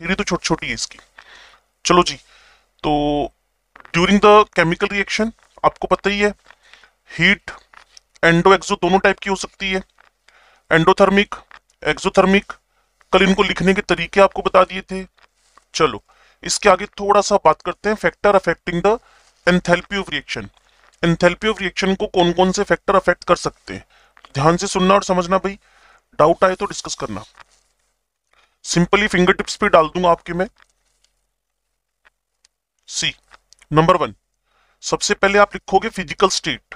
Theory तो छोटी छोटी है इसकी चलो जी तो ड्यूरिंग द केमिकल रिएक्शन आपको पता ही है हीट एंडो एक्सो दोनों टाइप की हो सकती है एंडोथर्मिक एक्सोथर्मिक कल इनको लिखने के तरीके आपको बता दिए थे चलो इसके आगे थोड़ा सा बात करते हैं factor affecting the enthalpy of reaction enthalpy of reaction को कौन कौन से फैक्टर अफेक्ट कर सकते हैं ध्यान से सुनना और समझना भाई डाउट आए तो डिस्कस करना सिंपली फिंगर टिप्स पे डाल दूंगा आपके मैं सी नंबर वन सबसे पहले आप लिखोगे physical state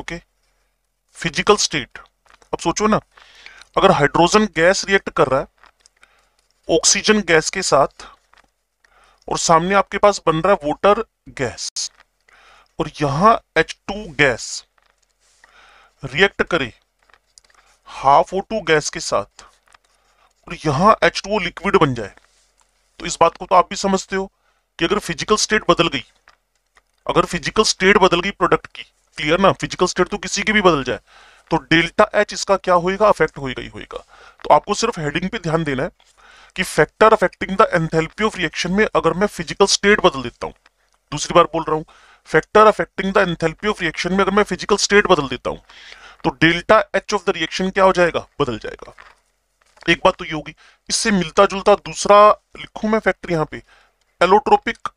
okay physical state अब सोचो ना अगर हाइड्रोजन गैस रिएक्ट कर रहा है ऑक्सीजन गैस के साथ और सामने आपके पास बन रहा है वोटर गैस और यहां H2 गैस रिएक्ट करे हाफ O2 गैस के साथ और यहां एच टू लिक्विड बन जाए तो इस बात को तो आप भी समझते हो कि अगर फिजिकल स्टेट बदल गई अगर फिजिकल स्टेट बदल गई प्रोडक्ट की क्लियर ना फिजिकल स्टेट तो किसी की भी बदल जाए तो डेल्टा एच इसका क्या होएगा अफेक्ट होएगा ही होएगा तो आपको सिर्फ हेडिंग पे ध्यान देना है कि factor affecting the enthalpy of reaction में अगर मैं फिजिकल स्टेट बदल देता हूं दूसरी बार बोल रहा हूं factor affecting the enthalpy of reaction में अगर मैं फिजिकल स्टेट बदल देता हूं तो delta H of the reaction क्या हो जाएगा बदल जाएगा एक बात तो ये होगी इससे मिलता जुलता दूसरा लिखू मैं फैक्टर यहां पे एलोट्रोपिक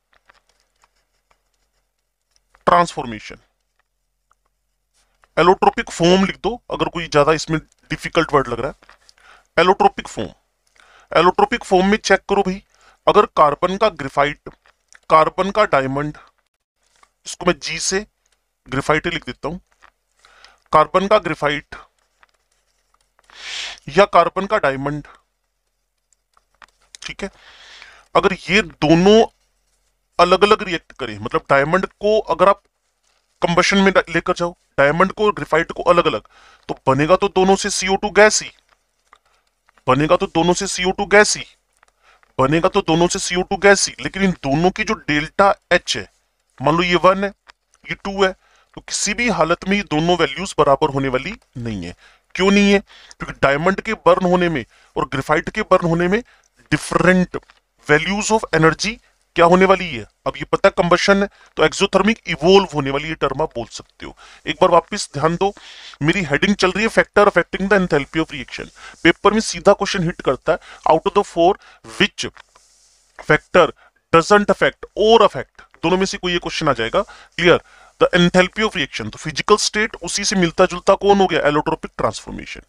ट्रांसफॉर्मेशन एलोट्रोपिक फॉर्म लिख दो अगर कोई ज्यादा इसमें डिफिकल्ट वर्ड लग रहा है एलोट्रोपिक फॉर्म एलोट्रोपिक फॉर्म में चेक करो भाई अगर कार्बन का ग्रेफाइट कार्बन का डायमंड इसको मैं जी से ग्रेफाइट लिख देता हूं कार्बन का ग्रेफाइट या कार्बन का डायमंड ठीक है अगर ये दोनों अलग अलग रिएक्ट करें मतलब डायमंड को अगर आप कंबशन में लेकर जाओ डायमंड को रिफाइंड को अलग अलग तो बनेगा तो दोनों से सीओ टू गैस ही बनेगा तो दोनों से सीओ टू गैस ही बनेगा तो दोनों से सीओ टू गैस ही लेकिन इन दोनों की जो डेल्टा एच है मान लो ये वन है ये टू है तो किसी भी हालत में ये दोनों वैल्यूज बराबर होने वाली नहीं है क्यों नहीं है क्योंकि डायमंड के बर्न होने में और ग्रेफाइट के बर्न होने में डिफरेंट वैल्यूज ऑफ एनर्जी क्या होने वाली है अब ये पता कंबशन है तो एक्सोथर्मिक इवोल्व होने वाली ये टर्म आप बोल सकते हो एक बार वापस ध्यान दो मेरी हेडिंग चल रही है factor affecting the enthalpy of reaction paper में सीधा क्वेश्चन हिट करता है out of the four which factor doesn't affect और अफेक्ट दोनों में से कोई ये क्वेश्चन आ जाएगा clear the enthalpy of reaction तो फिजिकल स्टेट उसी से मिलता जुलता कौन हो गया एलोट्रोपिक ट्रांसफॉर्मेशन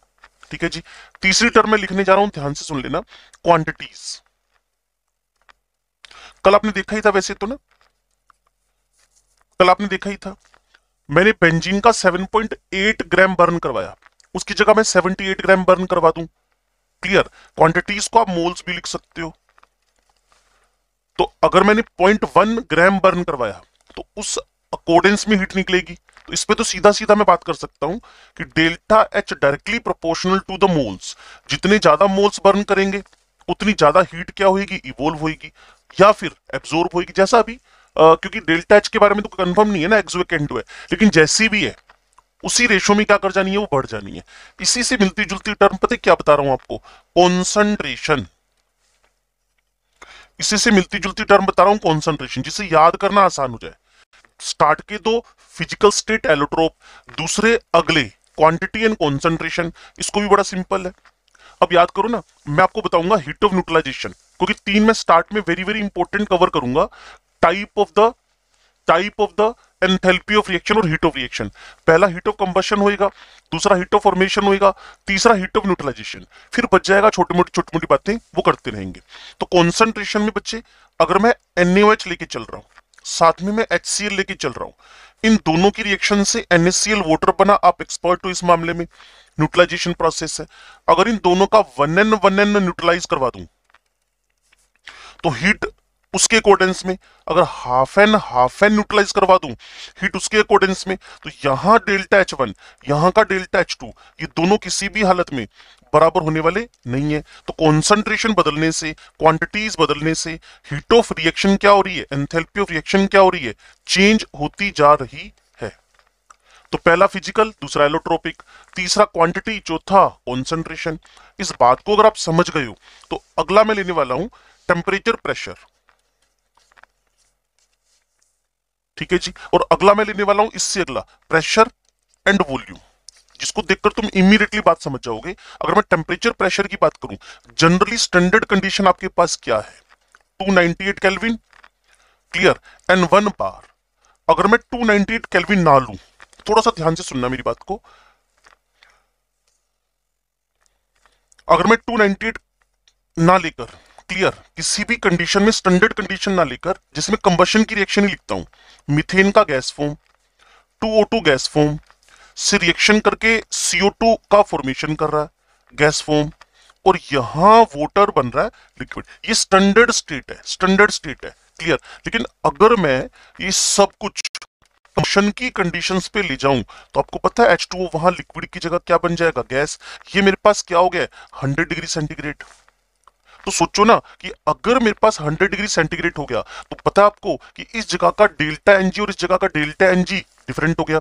ठीक है जी तीसरी टर्म में लिखने जा रहा हूं ध्यान से सुन लेना क्वांटिटीज कल आपने देखा ही था वैसे तो ना कल आपने देखा ही था मैंने बेंजीन का 7.8 ग्राम बर्न करवाया उसकी जगह मैं 78 ग्राम बर्न करवा दूं क्लियर क्वांटिटीज को आप मोल्स भी लिख सकते हो तो अगर मैंने 0.1 ग्राम बर्न करवाया तो उस अकॉर्डेंस में हीट निकलेगी तो इस पे तो सीधा सीधा मैं बात कर सकता हूं कि delta H directly proportional to the moles जितने ज्यादा मोल्स बर्न करेंगे उतनी ज्यादा हीट क्या होगी इवोल्व होगी या फिर एब्जोर्व होगी जैसा भी आ, क्योंकि डेल्टा एच के बारे में तो कंफर्म नहीं है ना एक्सो है लेकिन जैसी भी है उसी रेशो में क्या कर जानी है वो बढ़ जानी है इसी से मिलती जुलती टर्म पता क्या बता रहा हूं आपको कॉन्सेंट्रेशन इसी से मिलती जुलती टर्म बता रहा हूं कॉन्सेंट्रेशन जिसे याद करना आसान हो जाए स्टार्ट के दो फिजिकल स्टेट एलोट्रोप दूसरे अगले क्वांटिटी एंड कॉन्सेंट्रेशन इसको भी बड़ा सिंपल है अब याद करो ना मैं आपको बताऊंगा हीट ऑफ न्यूट्रलाइजेशन क्योंकि तीन में स्टार्ट में वेरी वेरी इंपॉर्टेंट कवर करूंगा type of the type of the enthalpy of reaction और हीट ऑफ रिएक्शन पहला हीट ऑफ कंबशन होएगा दूसरा हीट ऑफ फॉर्मेशन होएगा तीसरा हीट ऑफ न्यूट्रलाइजेशन फिर बच जाएगा छोटी मोटी छोटी मोटी बातें वो करते रहेंगे तो कॉन्सेंट्रेशन में बच्चे अगर मैं एनएच लेके चल रहा हूं साथ में मैं एच सी लेके चल रहा हूँ इन दोनों की रिएक्शन से एनएससीएल वोटर बना आप एक्सपर्ट हो इस मामले में न्यूट्रलाइजेशन प्रोसेस है अगर इन दोनों का one N one N neutralise करवा दू तो हीट उसके अकॉर्डेंस में अगर half N half N neutralise करवा दू हीट उसके अकॉर्डेंस में तो यहां डेल्टा एच वन यहां का डेल्टा एच टू ये दोनों किसी भी हालत में बराबर होने वाले नहीं है तो कॉन्सेंट्रेशन बदलने से क्वांटिटीज बदलने से हीट ऑफ रिएक्शन क्या हो रही है एंथेल्पी ऑफ रिएक्शन क्या हो रही है चेंज होती जा रही है तो पहला फिजिकल दूसरा एलोट्रोपिक तीसरा क्वांटिटी चौथा कॉन्सेंट्रेशन इस बात को अगर आप समझ गए हो तो अगला मैं लेने वाला हूं टेम्परेचर प्रेशर ठीक है जी और अगला मैं लेने वाला हूं इससे अगला प्रेशर एंड वॉल्यूम जिसको देखकर तुम इमीडिएटली बात समझ जाओगे अगर मैं टेम्परेचर प्रेशर की बात करूं जनरली स्टैंडर्ड कंडीशन आपके पास क्या है 298 kelvin clear and one bar अगर मैं 298 केल्विन ना लू थोड़ा सा ध्यान से सुनना मेरी बात को अगर मैं 298 ना लेकर क्लियर किसी भी कंडीशन में स्टैंडर्ड कंडीशन ना लेकर जिसमें कंबशन की रिएक्शन ही लिखता हूं मिथेन का gas form 2O2 gas form से रिएक्शन करके CO2 का फॉर्मेशन कर रहा है गैस फॉर्म और यहां वोटर बन रहा है लिक्विड ये स्टैंडर्ड स्टेट है स्टैंडर्ड स्टेट है क्लियर लेकिन अगर मैं ये सब कुछ फंक्शन की कंडीशंस पे ले जाऊं तो आपको पता है H2O वहां लिक्विड की जगह क्या बन जाएगा गैस ये मेरे पास क्या हो गया हंड्रेड डिग्री सेंटीग्रेड तो सोचो ना कि अगर मेरे पास 100 डिग्री सेंटीग्रेड हो गया तो पता है आपको कि इस जगह का डेल्टा एनजी और इस जगह का डेल्टा एनजी डिफरेंट हो गया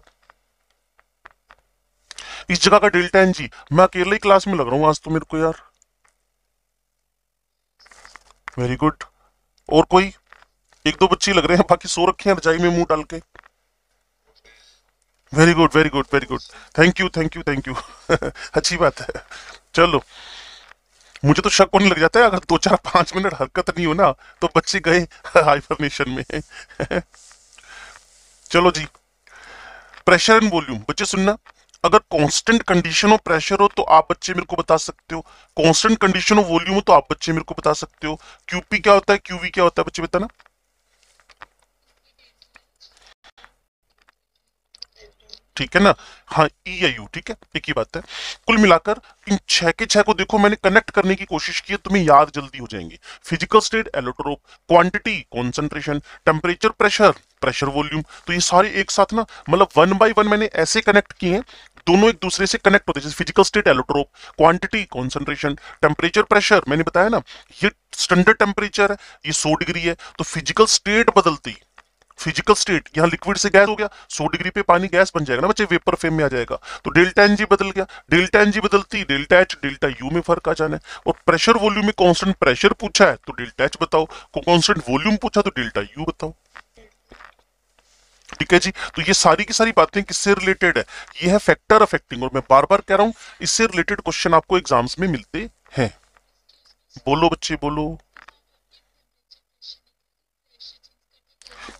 इस जगह का डेल्टा एन जी मैं अकेले ही क्लास में लग रहा हूँ आज तो मेरे को यार वेरी गुड और कोई एक दो बच्चे लग रहे हैं बाकी सो रखे हैं रजाई में मुंह डाल के very good very good very good thank you thank you thank you अच्छी बात है चलो मुझे तो शक होने लग जाता है अगर दो चार पांच मिनट हरकत नहीं हो ना तो बच्चे गए हाइफरनेशन में चलो जी प्रेशर एंड वॉल्यूम बच्चे सुनना अगर कांस्टेंट कंडीशन ऑफ प्रेशर हो तो आप बच्चे मेरे को बता सकते हो कांस्टेंट कंडीशन ऑफ वॉल्यूम हो तो आप बच्चे मेरे को बता सकते हो क्यूपी क्या होता है क्यूवी क्या होता है बच्चे बताना ठीक है ना हाँ ई या यू ठीक है एक ही बात है कुल मिलाकर इन छह के छह को देखो मैंने कनेक्ट करने की कोशिश की है तुम्हें याद जल्दी हो जाएंगे physical state allotrope quantity concentration temperature pressure pressure volume तो ये सारे एक साथ ना मतलब वन बाय वन मैंने ऐसे कनेक्ट किए हैं दोनों एक दूसरे से कनेक्ट होते हैं जैसे physical state allotrope quantity concentration temperature pressure मैंने बताया ना ये स्टैंडर्ड टेम्परेचर है ये सौ डिग्री है तो फिजिकल स्टेट बदलती फिजिकल स्टेट यहाँ लिक्विड से गैस हो गया 100 डिग्री पे पानी गैस बन जाएगा ना बच्चे वेपर फेम में आ जाएगा तो डेल्टा एनजी बदल गया डेल्टा एनजी बदलती डेल्टा एच डेल्टा यू में फर्क आ जाना है और प्रेशर वॉल्यूम में कांस्टेंट प्रेशर पूछा है तो डेल्टा एच बताओ कांस्टेंट वॉल्यूम पूछा तो डेल्टा यू बताओ ठीक है जी तो ये सारी की सारी बातें किससे रिलेटेड है ये है फैक्टर अफेक्टिंग और मैं बार बार कह रहा हूं इससे रिलेटेड क्वेश्चन आपको एग्जाम्स में मिलते हैं बोलो बच्चे बोलो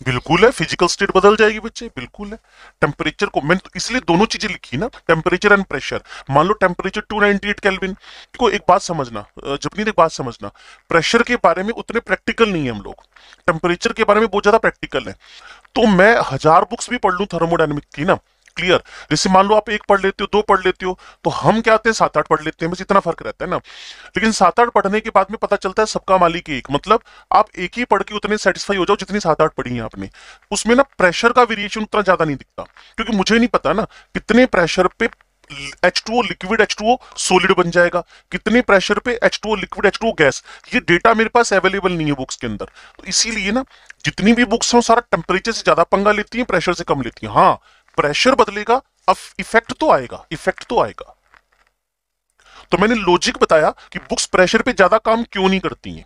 बिल्कुल है फिजिकल स्टेट बदल जाएगी बच्चे बिल्कुल है टेम्परेचर को मैंने तो इसलिए दोनों चीजें लिखी ना टेम्परेचर एंड प्रेशर मान लो टेम्परेचर 298 नाइनटी कैलविन को एक बात समझना जबनी एक बात समझना प्रेशर के बारे में उतने प्रैक्टिकल नहीं है हम लोग टेम्परेचर के बारे में बहुत ज्यादा प्रैक्टिकल है तो मैं हजार बुक्स भी पढ़ लू थर्मोडाइनमिक की ना क्लियर जैसे मान लो आप एक पढ़ लेते हो दो पढ़ लेते हो तो हम क्या आते हैं सात आठ पढ़ लेते हैं बस इतना फर्क रहता है ना लेकिन सात आठ पढ़ने के बाद में पता चलता है सबका मालिक एक मतलब आप एक ही पढ़ के उतने सेटिस्फाई हो जाओ जितनी सात आठ पढ़ी है आपने उसमें ना प्रेशर का वेरिएशन उतना ज्यादा नहीं दिखता क्योंकि मुझे नहीं पता ना कितने प्रेशर पे H2O लिक्विड H2O सॉलिड बन जाएगा कितने प्रेशर पे H2O लिक्विड H2O गैस ये डेटा मेरे पास अवेलेबल नहीं है बुक्स के अंदर तो इसीलिए ना जितनी भी बुक्स हैं सारा टेम्परेचर से ज्यादा पंगा लेती है प्रेशर से कम लेती है हाँ प्रेशर बदलेगा अब इफेक्ट तो आएगा इफेक्ट तो आएगा तो मैंने लॉजिक बताया कि बुक्स प्रेशर पे ज्यादा काम क्यों नहीं करती हैं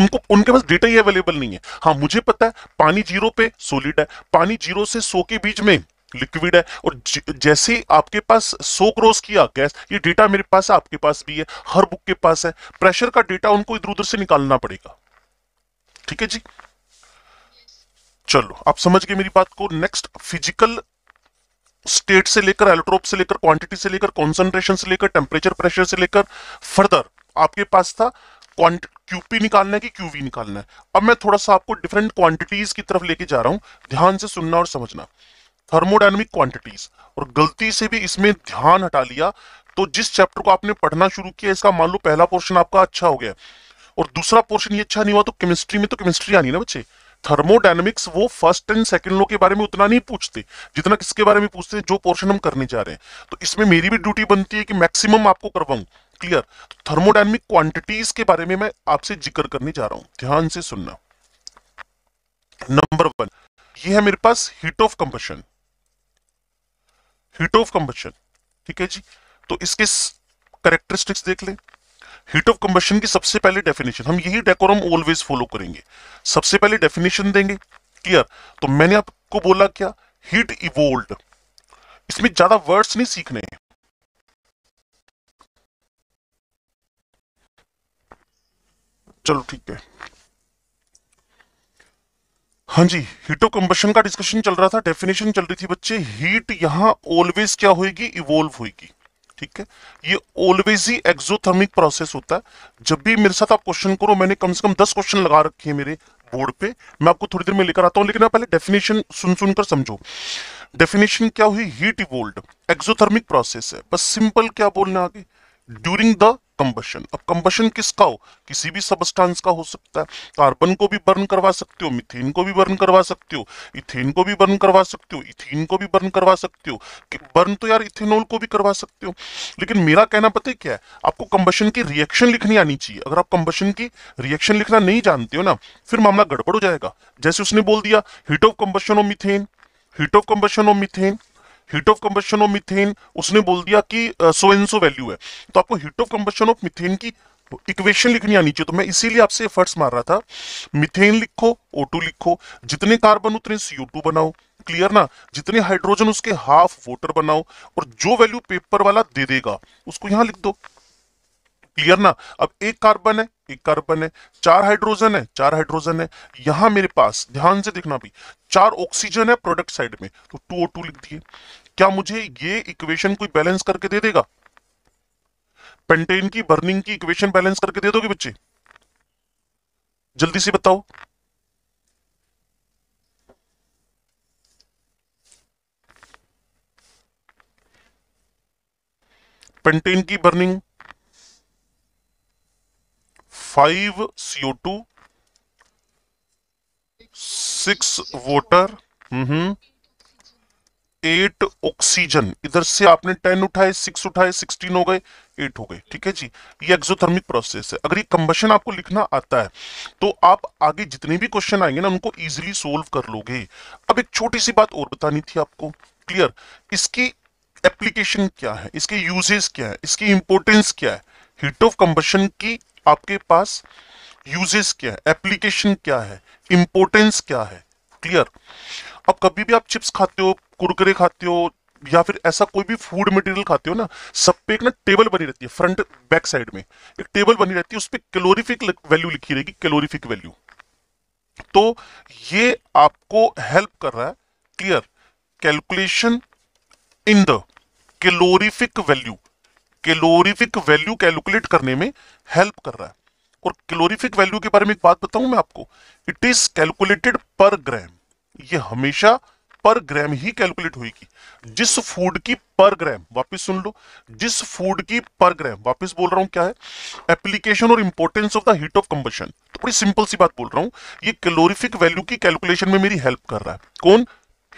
उनको उनके पास डेटा ही अवेलेबल नहीं है हाँ मुझे पता है पानी जीरो पे सोलिड है पानी जीरो से सो के बीच में लिक्विड है और जैसे आपके पास सो क्रोस किया गैस ये डेटा मेरे पास है आपके पास भी है हर बुक के पास है प्रेशर का डेटा उनको इधर उधर से निकालना पड़ेगा ठीक है जी चलो आप समझ गए मेरी बात को नेक्स्ट फिजिकल स्टेट से लेकर एलोट्रोप से लेकर क्वांटिटी से लेकर कॉन्सेंट्रेशन से लेकर टेम्परेचर प्रेशर से लेकर फर्दर आपके पास था क्यूपी निकालना है कि क्यूवी निकालना है अब मैं थोड़ा सा आपको डिफरेंट क्वांटिटीज की तरफ लेके जा रहा हूं ध्यान से सुनना और समझना थर्मोडाइनमिक क्वांटिटीज और गलती से भी इसमें ध्यान हटा लिया तो जिस चैप्टर को आपने पढ़ना शुरू किया इसका मान लो पहला पोर्शन आपका अच्छा हो गया और दूसरा पोर्शन ये अच्छा नहीं हुआ तो केमिस्ट्री में तो केमिस्ट्री आनी ना बच्चे थर्मोडाइनमिक्स वो फर्स्ट एंड सेकंड लो के बारे में उतना नहीं पूछते जितना किसके बारे में पूछते हैं जो पोर्शन हम करने जा रहे हैं तो इसमें मेरी भी ड्यूटी बनती है कि मैक्सिमम आपको करवाऊं क्लियर थर्मोडाइनमिक क्वांटिटीज के बारे में मैं आपसे जिक्र करने जा रहा हूं ध्यान से सुनना नंबर वन ये है मेरे पास heat of combustion heat of combustion ठीक है जी तो इसके करेक्टरिस्टिक्स देख लें हीट ऑफ कंबशन की सबसे पहले डेफिनेशन हम यही डेकोरम ऑलवेज फॉलो करेंगे सबसे पहले डेफिनेशन देंगे क्लियर तो मैंने आपको बोला क्या हीट इवोल्ड इसमें ज्यादा वर्ड्स नहीं सीखने हैं चलो ठीक है हाँ जी ऑफ कंबशन का डिस्कशन चल रहा था डेफिनेशन चल रही थी बच्चे हीट यहाँ ऑलवेज क्या होगी इवोल्व होगी ठीक है ये ऑलवेज ही एक्सोथर्मिक प्रोसेस होता है जब भी मेरे साथ आप क्वेश्चन करो मैंने कम से कम दस क्वेश्चन लगा रखे हैं मेरे बोर्ड पे मैं आपको थोड़ी देर में लेकर आता हूँ लेकिन आप पहले डेफिनेशन सुन सुनकर समझो डेफिनेशन क्या हुई हीट इवोल्ड एक्सोथर्मिक प्रोसेस है बस सिंपल क्या बोलना आगे ड्यूरिंग द कंबशन अब कंबशन किसका हो किसी भी सबस्टांस का हो सकता है कार्बन को भी बर्न करवा सकते हो मिथेन को भी बर्न करवा सकते हो इथेन को भी बर्न करवा सकते हो इथीन को भी बर्न करवा सकते हो बर्न तो यार इथेनॉल को भी करवा सकते हो लेकिन मेरा कहना पता है क्या है आपको कंबशन की रिएक्शन लिखनी आनी चाहिए अगर आप कंबशन की रिएक्शन लिखना नहीं जानते हो ना फिर मामला गड़बड़ हो जाएगा जैसे उसने बोल दिया heat of combustion of methane heat of combustion of methane heat of combustion of methane उसने बोल दिया कि सो एन सो वैल्यू है तो आपको heat of combustion of methane की इक्वेशन लिखनी आनी चाहिए तो मैं इसीलिए आपसे एफर्ट्स मार रहा था मिथेन लिखो ओ लिखो जितने कार्बन उतने सीओ बनाओ क्लियर ना जितने हाइड्रोजन उसके हाफ वोटर बनाओ और जो वैल्यू पेपर वाला दे देगा उसको यहां लिख दो क्लियर ना अब एक कार्बन है एक कार्बन है चार हाइड्रोजन है चार हाइड्रोजन है यहां मेरे पास ध्यान से देखना भी चार ऑक्सीजन है प्रोडक्ट साइड में तो टू ओ टू लिख दिए क्या मुझे ये इक्वेशन कोई बैलेंस करके दे देगा पेंटेन की बर्निंग की इक्वेशन बैलेंस करके दे दोगे बच्चे जल्दी से बताओ पेंटेन की burning five CO two six water hmm eight oxygen इधर से आपने टेन उठाए सिक्स उठाए सिक्सटीन हो गए एट हो गए ठीक है जी ये एक्सोथर्मिक प्रोसेस है अगर ये कंबशन आपको लिखना आता है तो आप आगे जितने भी क्वेश्चन आएंगे ना उनको इजीली सोल्व कर लोगे अब एक छोटी सी बात और बतानी थी आपको क्लियर इसकी एप्लीकेशन क्या है इसके यूजेस क्या है इसकी इंपोर्टेंस क्या है हीट ऑफ कंबशन की आपके पास यूजेस क्या है एप्लीकेशन क्या है इंपोर्टेंस क्या है क्लियर अब कभी भी आप चिप्स खाते हो कुरकुरे खाते हो या फिर ऐसा कोई भी फूड मटेरियल खाते हो ना सब पे एक ना टेबल बनी रहती है फ्रंट बैक साइड में एक टेबल बनी रहती है उस पर कैलोरीफिक वैल्यू लिखी रहेगी कैलोरीफिक वैल्यू तो ये आपको हेल्प कर रहा है clear calculation in the calorific value calorific value calculate करने में हेल्प कर रहा है और कैलोरीफिक वैल्यू के बारे में एक बात बताऊं मैं आपको इट इज कैलकुलेटेड पर ग्राम ये हमेशा पर ग्राम ही कैलकुलेट होगी जिस फूड की पर ग्राम वापस सुन लो जिस फूड की पर ग्राम वापस बोल रहा हूं क्या है एप्लीकेशन और importance of the heat of combustion तो बड़ी सिंपल सी बात बोल रहा हूं ये कैलोरीफिक वैल्यू की कैलकुलेशन में मेरी हेल्प कर रहा है कौन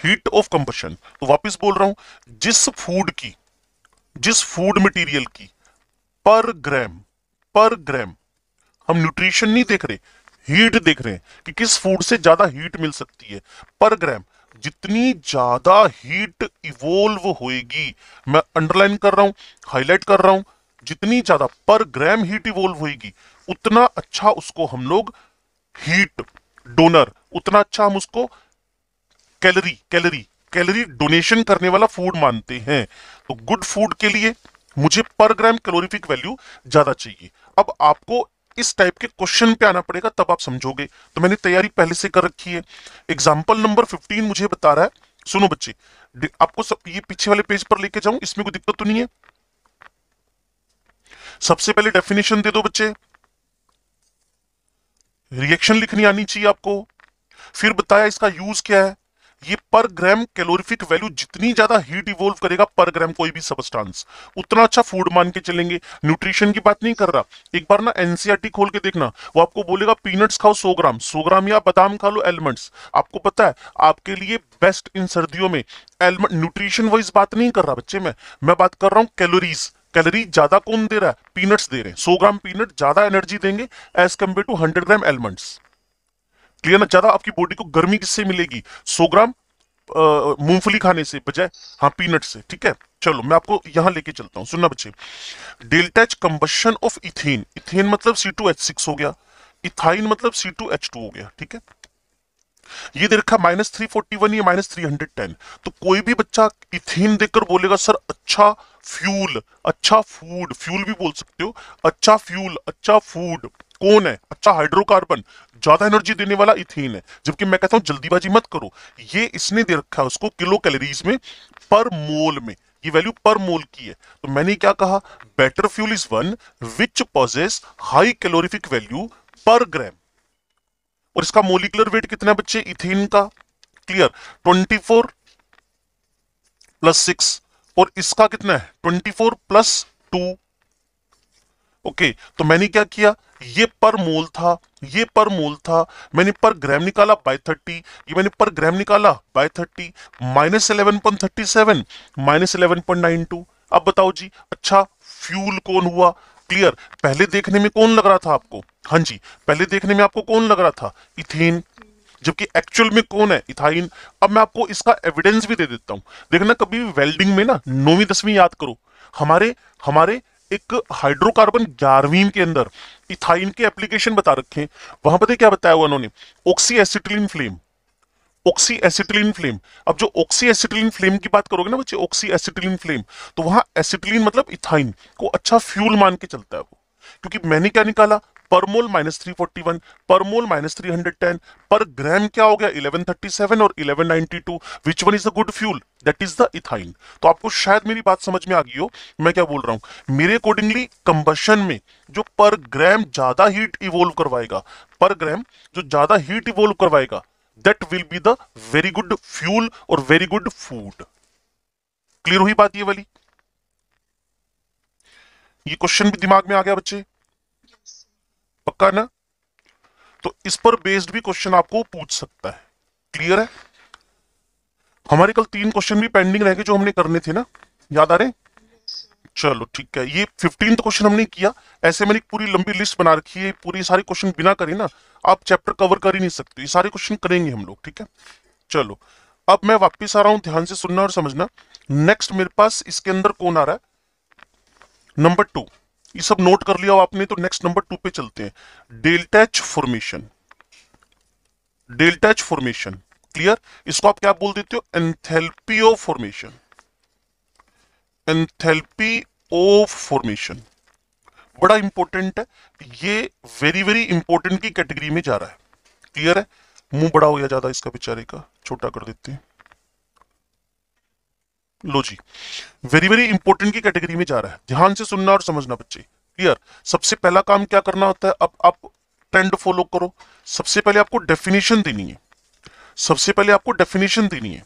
हीट ऑफ कंबशन तो वापस बोल रहा हूं जिस फूड की जिस फूड मटेरियल की पर ग्राम पर ग्राम हम न्यूट्रिशन नहीं देख रहे हीट देख रहे हैं कि किस फूड से ज्यादा हीट मिल सकती है पर ग्राम जितनी ज्यादा हीट इवोल्व होएगी मैं अंडरलाइन कर रहा हूं हाईलाइट कर रहा हूं जितनी ज्यादा पर ग्राम हीट इवोल्व होएगी उतना अच्छा उसको हम लोग हीट डोनर उतना अच्छा हम उसको कैलरी कैलरी कैलोरी डोनेशन करने वाला फूड मानते हैं तो गुड फूड के लिए मुझे पर ग्राम कैलोरीफिक वैल्यू ज्यादा चाहिए अब आपको इस टाइप के क्वेश्चन पे आना पड़ेगा तब आप समझोगे तो मैंने तैयारी पहले से कर रखी है एग्जाम्पल नंबर फिफ्टीन मुझे बता रहा है सुनो बच्चे आपको सब ये पीछे वाले पेज पर लेके जाऊं इसमें कोई दिक्कत तो नहीं है सबसे पहले डेफिनेशन दे दो बच्चे रिएक्शन लिखनी आनी चाहिए आपको फिर बताया इसका यूज क्या है ये पर ग्राम कैलोरीफिक वैल्यू जितनी ज्यादा हीट इवोल्व करेगा पर ग्राम कोई भी सबस्टांस उतना अच्छा फूड मान के चलेंगे न्यूट्रिशन की बात नहीं कर रहा एक बार ना एनसीआरटी e खोल के देखना वो आपको बोलेगा पीनट्स खाओ सो ग्राम सो ग्राम या बादाम खा लो एलमंड्स आपको पता है आपके लिए बेस्ट इन सर्दियों में एलमंड न्यूट्रिशन वाइज बात नहीं कर रहा बच्चे में मैं बात कर रहा हूँ कैलोरीज कैलोरी ज्यादा कौन दे रहा है पीनट्स दे रहे हैं सो ग्राम पीनट ज्यादा एनर्जी देंगे as compare to hundred gram almonds clear ना ज्यादा आपकी बॉडी को गर्मी किससे मिलेगी सौ ग्राम मूंगफली खाने से बजाय हाँ पीनट से ठीक है चलो मैं आपको यहां लेके चलता हूं सुनना बच्चे delta H combustion of ethane ethane मतलब सी टू एच सिक्स हो गया इथाइन मतलब सी टू एच टू हो गया ठीक है ये दे रखा माइनस थ्री फोर्टी वन या माइनस थ्री हंड्रेड टेन तो कोई भी बच्चा इथेन देखकर बोलेगा सर अच्छा फ्यूल अच्छा फूड फ्यूल भी बोल सकते हो अच्छा फ्यूल अच्छा फूड कौन है अच्छा हाइड्रोकार्बन ज्यादा एनर्जी देने वाला इथेन है जबकि मैं कहता हूं जल्दीबाजी मत करो ये इसने दे रखा है उसको किलो कैलोरीज में पर मोल में ये वैल्यू पर मोल की है तो मैंने क्या कहा better fuel is one which possess high calorific value per gram और इसका मोलिकुलर वेट कितना बच्चे इथेन का clear twenty four plus six और इसका कितना है twenty four plus two okay तो मैंने क्या किया ये पर मोल था ये पर मोल था मैंने पर ग्राम निकाला बाय थर्टी ये मैंने पर ग्राम निकाला by thirty minus eleven point thirty seven minus eleven point nine two अब बताओ जी अच्छा फ्यूल कौन हुआ क्लियर पहले देखने में कौन लग रहा था आपको हाँ जी पहले देखने में आपको कौन लग रहा था इथेन जबकि एक्चुअल में कौन है इथाइन अब मैं आपको इसका एविडेंस भी दे देता हूं देखना कभी वेल्डिंग में ना नौवीं दसवीं याद करो हमारे हमारे एक हाइड्रोकार्बन ग्यारहवीं के अंदर इथाइन के एप्लीकेशन बता रखे हैं वहां पता क्या बताया हुआ उन्होंने oxy acetylene flame oxy acetylene flame अब जो ऑक्सी एसिटिलीन फ्लेम की बात करोगे ना बच्चे ऑक्सी एसिटिलीन फ्लेम तो वहां एसिटिलीन मतलब इथाइन को अच्छा फ्यूल मान के चलता है वो क्योंकि मैंने क्या निकाला per mole minus three forty one per mole minus three hundred ten per gram क्या हो गया इलेवन थर्टी सेवन और eleven ninety two which one is a good fuel that is the ethyl तो आपको शायद मेरी बात समझ में आ गई हो मैं क्या बोल रहा हूं मेरे अकॉर्डिंगली कंबशन में जो पर ग्राम ज्यादा हीट इवोल्व करवाएगा पर ग्राम जो ज्यादा हीट इवोल्व करवाएगा that will be the very good fuel और वेरी गुड फूड क्लियर हुई बात ये वाली ये क्वेश्चन भी दिमाग में आ गया बच्चे पक्का ना तो इस पर बेस्ड भी क्वेश्चन आपको पूछ सकता है क्लियर है हमारे कल तीन क्वेश्चन भी पेंडिंग रह गए जो हमने करने थे ना याद आ रहे चलो ठीक है ये फिफ्टीन क्वेश्चन हमने किया ऐसे मैंने पूरी लंबी लिस्ट बना रखी है पूरी सारे क्वेश्चन बिना करे ना आप चैप्टर कवर कर ही नहीं सकते ये सारे क्वेश्चन करेंगे हम लोग ठीक है चलो अब मैं वापस आ रहा हूं ध्यान से सुनना और समझना नेक्स्ट मेरे पास इसके अंदर कौन आ रहा है नंबर टू ये सब नोट कर लिया आपने तो नेक्स्ट नंबर टू पे चलते हैं delta H formation delta H formation clear इसको आप क्या बोल देते हो enthalpy of formation enthalpy of formation बड़ा इंपॉर्टेंट है ये वेरी वेरी इंपॉर्टेंट की कैटेगरी में जा रहा है क्लियर है मुंह बड़ा हो गया ज्यादा इसका बेचारे का छोटा कर देते हैं लो जी वेरी वेरी इंपॉर्टेंट की कैटेगरी में जा रहा है ध्यान से सुनना और समझना बच्चे क्लियर सबसे पहला काम क्या करना होता है अब आप ट्रेंड फॉलो करो सबसे पहले आपको डेफिनेशन देनी है सबसे पहले आपको डेफिनेशन देनी है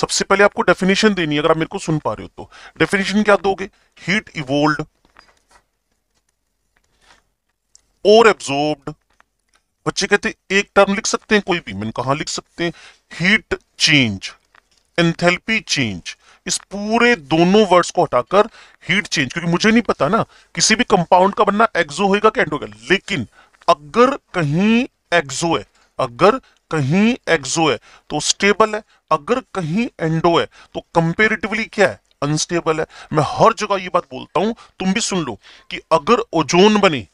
सबसे पहले आपको डेफिनेशन देनी है अगर आप मेरे को सुन पा रहे हो तो डेफिनेशन क्या दोगे हीट इवोल्ड और एब्जॉर्ब्ड बच्चे कहते हैं एक टर्म लिख सकते हैं कोई भी मैंने कहा लिख सकते हैं हीट चेंज एंथेल्पी चेंज इस पूरे दोनों वर्ड्स को हटाकर हीट चेंज क्योंकि मुझे नहीं पता ना किसी भी कंपाउंड का बनना एक्सो होगा क्या एंड होगा लेकिन अगर कहीं एक्सो है अगर कहीं एक्सो है तो स्टेबल है अगर कहीं एंडो है तो कंपेरेटिवली क्या है अनस्टेबल है मैं हर जगह ये बात बोलता हूं तुम भी सुन लो कि अगर ओजोन बने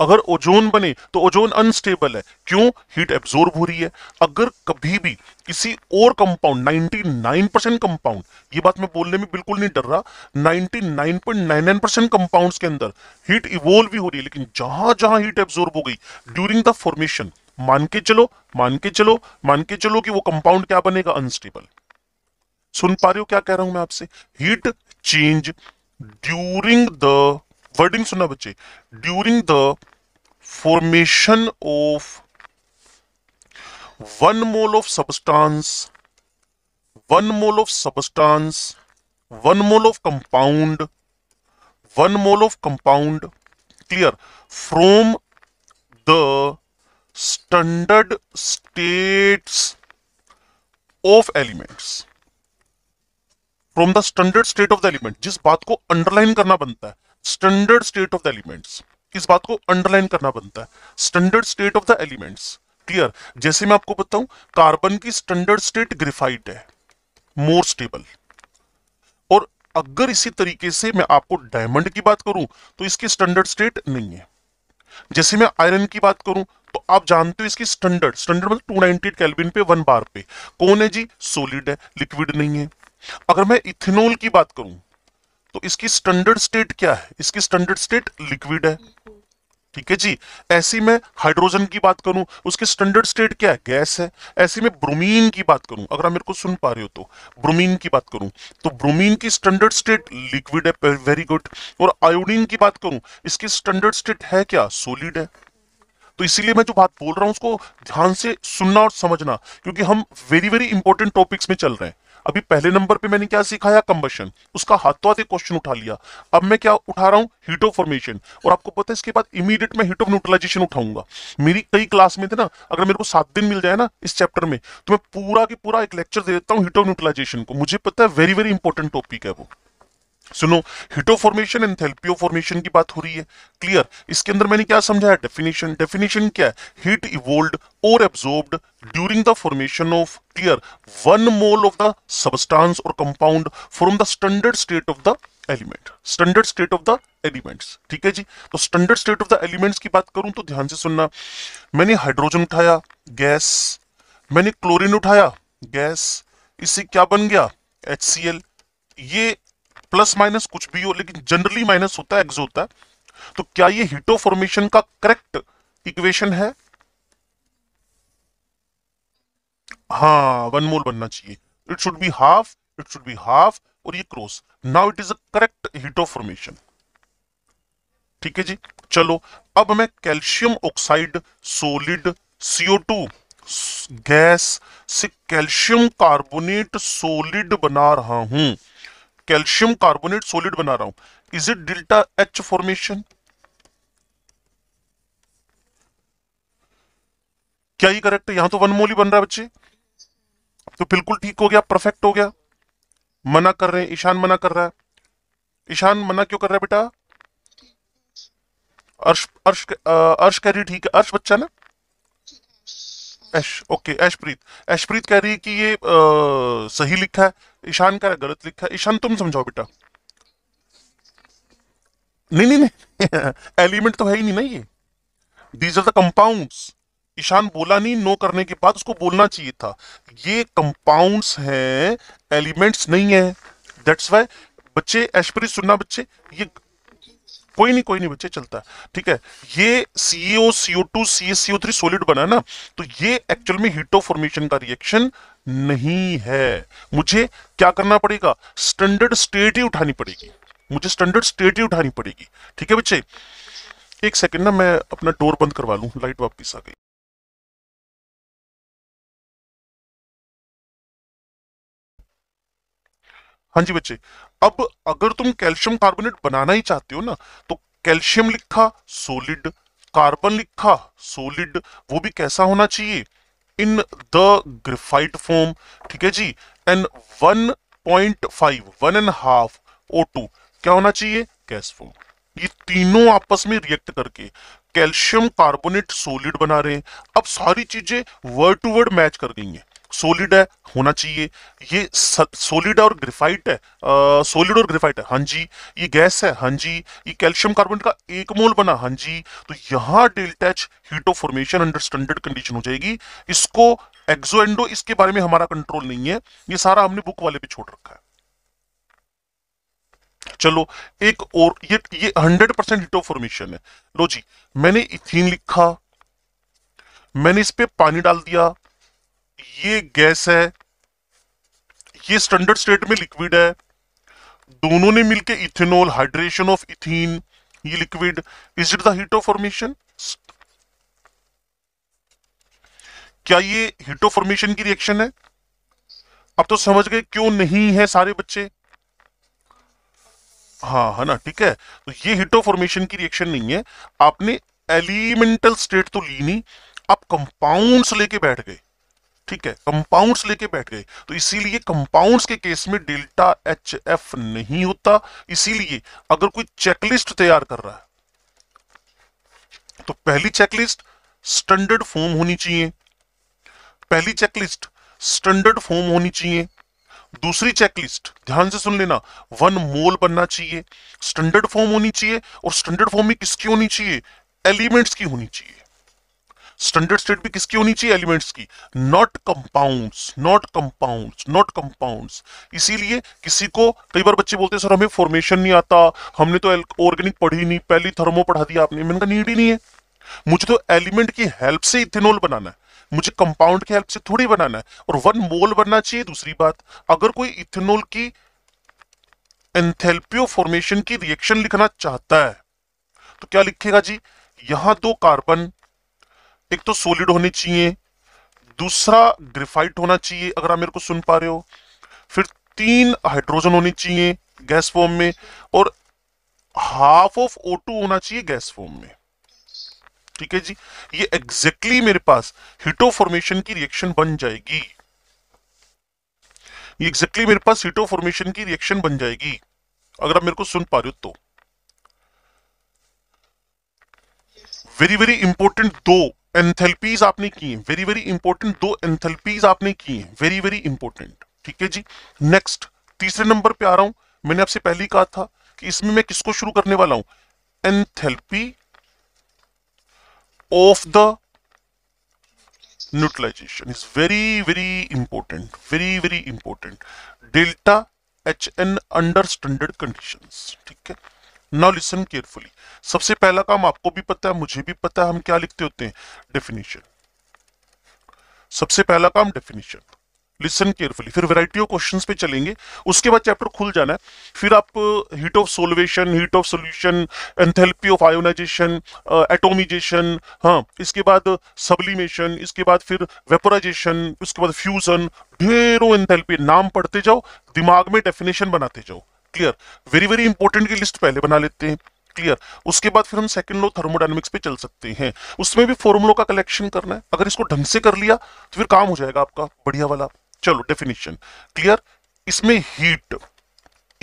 अगर ओजोन बने तो ओजोन अनस्टेबल है क्यों हीट एब्जॉर्ब हो रही है अगर कभी भी किसी और कंपाउंड 99 परसेंट कंपाउंड ये बात मैं बोलने में बिल्कुल नहीं डर रहा 99.99 परसेंट कंपाउंड के अंदर हीट इवोल्व भी हो रही है लेकिन जहां जहां हीट एब्जॉर्ब हो गई ड्यूरिंग द फॉर्मेशन मान के चलो मान के चलो मान के चलो कि वो कंपाउंड क्या बनेगा अनस्टेबल सुन पा रहे हो क्या कह रहा हूं मैं आपसे heat change during the wording सुना बच्चे during the formation of one mole of substance one mole of substance one mole of compound one mole of compound clear from the standard states of elements from the standard state of the element जिस बात को underline करना बनता है standard state of the elements इस बात को underline करना बनता है standard state of the elements clear जैसे मैं आपको बताऊं कार्बन की स्टैंडर्ड स्टेट ग्रेफाइट है मोर स्टेबल और अगर इसी तरीके से मैं आपको डायमंड की बात करूं तो इसकी स्टैंडर्ड स्टेट नहीं है जैसे मैं आयरन की बात करूं तो आप जानते हो इसकी स्टैंडर्ड स्टैंडर्ड मतलब टू नाइनटी केल्विन पे वन बार पे कौन है जी सोलिड है लिक्विड नहीं है अगर मैं इथेनॉल की बात करूं तो इसकी स्टैंडर्ड स्टेट क्या है इसकी स्टैंडर्ड स्टेट लिक्विड है ठीक है जी ऐसी मैं हाइड्रोजन की बात करूं उसकी स्टैंडर्ड स्टेट क्या है गैस है ऐसी मैं ब्रोमीन की बात करूं अगर आप मेरे को सुन पा रहे हो तो ब्रोमीन की बात करूं तो ब्रोमीन की स्टैंडर्ड स्टेट लिक्विड है वेरी गुड और आयोडीन की बात करूं इसकी स्टैंडर्ड स्टेट है क्या सोलिड है तो इसीलिए मैं जो बात बोल रहा हूँ उसको ध्यान से सुनना और समझना क्योंकि हम वेरी वेरी इंपॉर्टेंट टॉपिक्स में चल रहे हैं अभी पहले नंबर पे मैंने क्या सिखाया कंबशन उसका हाथों हाथ क्वेश्चन उठा लिया अब मैं क्या उठा रहा हूँ हीट ऑफ फॉर्मेशन और आपको पता है इसके बाद इमीडिएट मैं हीट ऑफ न्यूट्रलाइजेशन उठाऊंगा मेरी कई क्लास में थे ना अगर मेरे को सात दिन मिल जाए ना इस चैप्टर में तो मैं पूरा की पूरा एक लेक्चर दे देता हूँ हीट ऑफ न्यूट्रलाइजेशन को मुझे पता है वेरी वेरी इंपॉर्टेंट टॉपिक है वो सुनो heat of formation enthalpy of formation की बात हो रही है क्लियर इसके अंदर मैंने क्या समझाया डेफिनेशन डेफिनेशन क्या है हीट इवोल्ड और absorbed during the formation of clear one mole of the substance और compound from the standard state of the element standard state of the elements ठीक है जी तो standard state of the elements की बात करूं तो ध्यान से सुनना मैंने हाइड्रोजन उठाया गैस मैंने क्लोरीन उठाया गैस इससे क्या बन गया एच ये प्लस माइनस कुछ भी हो लेकिन जनरली माइनस होता है एक्स होता है तो क्या ये हिटो फॉर्मेशन का करेक्ट इक्वेशन है हाँ वन मोल बनना चाहिए it should be half it should be half और ये cross now it is a correct heat of formation ठीक है जी चलो अब मैं calcium oxide solid CO two gas से कैल्शियम कार्बोनेट सोलिड बना रहा हूं कैल्शियम कार्बोनेट सॉलिड बना रहा हूं is it delta H formation क्या ही करेक्ट है यहां तो वन ही बन रहा है बच्चे तो बिल्कुल ठीक हो गया परफेक्ट हो गया मना कर रहे हैं ईशान मना कर रहा है ईशान मना क्यों कर रहा है बेटा अर्श अर्श अर्श कह रही ठीक है अर्श बच्चा ना ऐश ओके ऐशप्रीत ऐशप्रीत कह रही है कि ये आ, सही लिखा है ईशान कह रहा गलत लिखा है ईशान तुम समझाओ बेटा नहीं नहीं नहीं एलिमेंट तो है ही नहीं ना ये these are the compounds Ishan बोला नहीं नो करने के बाद उसको बोलना चाहिए था ये कंपाउंड्स हैं एलिमेंट्स नहीं है दैट्स वाई बच्चे एशप्रीत सुनना बच्चे ये कोई नहीं कोई नहीं बच्चे चलता ठीक है ये CO CO two C CO three solid बना ना तो ये एक्चुअल में हीटो फॉर्मेशन का रिएक्शन नहीं है मुझे क्या करना पड़ेगा स्टैंडर्ड स्टेट ही उठानी पड़ेगी मुझे स्टैंडर्ड स्टेट ही उठानी पड़ेगी ठीक है बच्चे एक सेकंड ना मैं अपना डोर बंद करवा लूं लाइट वापस आ गई हाँ जी बच्चे अब अगर तुम कैल्शियम कार्बोनेट बनाना ही चाहते हो ना तो कैल्शियम लिखा सोलिड कार्बन लिखा सोलिड वो भी कैसा होना चाहिए इन द ग्रेफाइट फॉर्म ठीक है जी and one point five one and half O two क्या होना चाहिए गैस फॉर्म ये तीनों आपस में रिएक्ट करके कैल्शियम कार्बोनेट सोलिड बना रहे हैं अब सारी चीजें वर्ड टू वर्ड मैच कर गई हैं सोलिड है होना चाहिए ये सोलिड और ग्रेफाइट है सोलिड और ग्रेफाइट है हाँ जी ये गैस है हाँ जी ये कैल्शियम कार्बन का एक मोल बना हाँ जी तो यहाँ delta H heat of formation under standard condition हो जाएगी इसको एक्सो एंडो इसके बारे में हमारा कंट्रोल नहीं है ये सारा हमने बुक वाले पे छोड़ रखा है चलो एक और ये ये 100 परसेंट हीट ऑफ फॉर्मेशन है लो जी मैंने इथिन लिखा मैंने इस पे पानी डाल दिया ये गैस है ये स्टैंडर्ड स्टेट में लिक्विड है दोनों ने मिलके इथेनॉल हाइड्रेशन ऑफ इथीन ये liquid is it the heat of formation क्या ये हीट ऑफ फॉर्मेशन की रिएक्शन है अब तो समझ गए क्यों नहीं है सारे बच्चे हाँ है ना ठीक है तो ये हीट ऑफ फॉर्मेशन की रिएक्शन नहीं है आपने एलिमेंटल स्टेट तो ली नहीं आप कंपाउंड्स लेके बैठ गए ठीक है कंपाउंड्स लेके बैठ गए तो इसीलिए कंपाउंड्स के केस में डेल्टा एच एफ नहीं होता इसीलिए अगर कोई चेकलिस्ट तैयार कर रहा है तो पहली चेकलिस्ट स्टैंडर्ड फॉर्म होनी चाहिए पहली चेकलिस्ट स्टैंडर्ड फॉर्म होनी चाहिए दूसरी चेकलिस्ट ध्यान से सुन लेना वन मोल बनना चाहिए स्टैंडर्ड फॉर्म होनी चाहिए और स्टैंडर्ड फॉर्म में किसकी होनी चाहिए एलिमेंट्स की होनी चाहिए स्टैंडर्ड स्टेट भी किसकी होनी चाहिए एलिमेंट्स की not compounds not compounds not compounds इसीलिए किसी को कई बार बच्चे बोलते हैं सर हमें फॉर्मेशन नहीं आता हमने तो ऑर्गेनिक पढ़ी नहीं पहली थर्मो पढ़ा दिया आपने मैंने कहा नीड ही नहीं है मुझे तो एलिमेंट की हेल्प से इथेनॉल बनाना है मुझे कंपाउंड की हेल्प से थोड़ी बनाना है और वन मोल बनना चाहिए दूसरी बात अगर कोई इथेनॉल की एंथेल्पियो फॉर्मेशन की रिएक्शन लिखना चाहता है तो क्या लिखेगा जी यहां दो कार्बन एक तो सोलिड होनी चाहिए दूसरा ग्रेफाइट होना चाहिए अगर आप मेरे को सुन पा रहे हो फिर तीन हाइड्रोजन होने चाहिए गैस फॉर्म में और हाफ ऑफ ओ टू होना चाहिए गैस फॉर्म में ठीक है जी ये एग्जैक्टली exactly मेरे पास हिटो फॉर्मेशन की रिएक्शन बन जाएगी ये एग्जैक्टली exactly मेरे पास हिटो फॉर्मेशन की रिएक्शन बन जाएगी अगर आप मेरे को सुन पा रहे हो तो वेरी वेरी इंपॉर्टेंट दो एंथेल्पीज आपने की वेरी वेरी इंपॉर्टेंट दो एंथेल्पीज आपने की वेरी वेरी इंपॉर्टेंट ठीक है जी नेक्स्ट तीसरे नंबर पे आ रहा हूं मैंने आपसे पहले कहा था कि इसमें मैं किसको शुरू करने वाला हूं enthalpy of the neutralization is very very important very very important delta H N under standard condition ठीक है नाउ लिसन केयरफुली सबसे पहला काम आपको भी पता है मुझे भी पता है हम क्या लिखते होते हैं डेफिनेशन सबसे पहला काम डेफिनेशन लिसन केयरफुली फिर वैरायटी ऑफ क्वेश्चंस पे चलेंगे उसके बाद चैप्टर खुल जाना है फिर आप heat of solvation heat of solution enthalpy of ionization atomization हाँ इसके बाद सब्लिमेशन uh, इसके बाद फिर वेपोराइजेशन उसके बाद फ्यूजन ढेरों एंथेल्पी नाम पढ़ते जाओ दिमाग में डेफिनेशन बनाते जाओ क्लियर वेरी वेरी इंपॉर्टेंट की लिस्ट पहले बना लेते हैं क्लियर उसके बाद फिर हम सेकंड लो थर्मोडाइनमिक्स पे चल सकते हैं उसमें भी फॉर्मुलों का कलेक्शन करना है अगर इसको ढंग से कर लिया तो फिर काम हो जाएगा आपका बढ़िया वाला चलो डेफिनेशन क्लियर इसमें हीट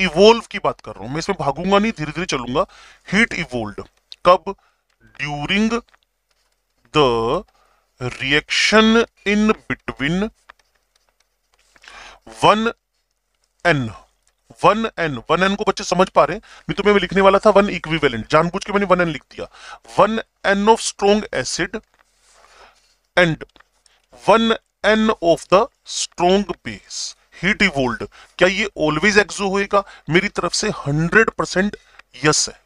इवोल्व की बात कर रहा हूं मैं इसमें भागूंगा नहीं धीरे धीरे चलूंगा हीट इवोल्व कब during the reaction in between one N one N one N को बच्चे समझ पा रहे हैं नहीं तो मैं लिखने वाला था वन इक्विवेलेंट जानबूझ के मैंने वन एन लिख दिया one N of strong acid and one N of the strong base heat evolved क्या ये ऑलवेज एक्सो होएगा मेरी तरफ से हंड्रेड परसेंट यस है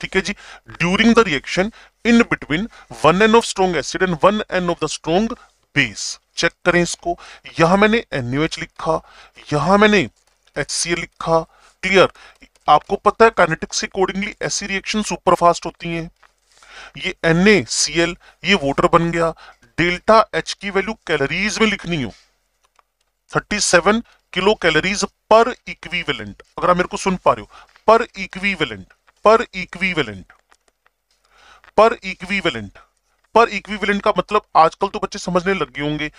ठीक है जी during the reaction in between one N of strong acid and one N of the strong base check करें इसको यहां मैंने एनयूएच लिखा यहां मैंने एच लिखा क्लियर आपको पता है काइनेटिक्स अकॉर्डिंगली ऐसी रिएक्शन सुपर फास्ट होती हैं ये एन ये वोटर बन गया डेल्टा एच की वैल्यू कैलोरीज में लिखनी हो 37 किलो कैलोरीज पर इक्विवेलेंट अगर आप मेरे को सुन पा रहे हो पर इक्विवेलेंट पर इक्विवेलेंट पर इक्विवेलेंट पर इक्विवेलेंट का मतलब आजकल तो बच्चे समझने लग गए होंगे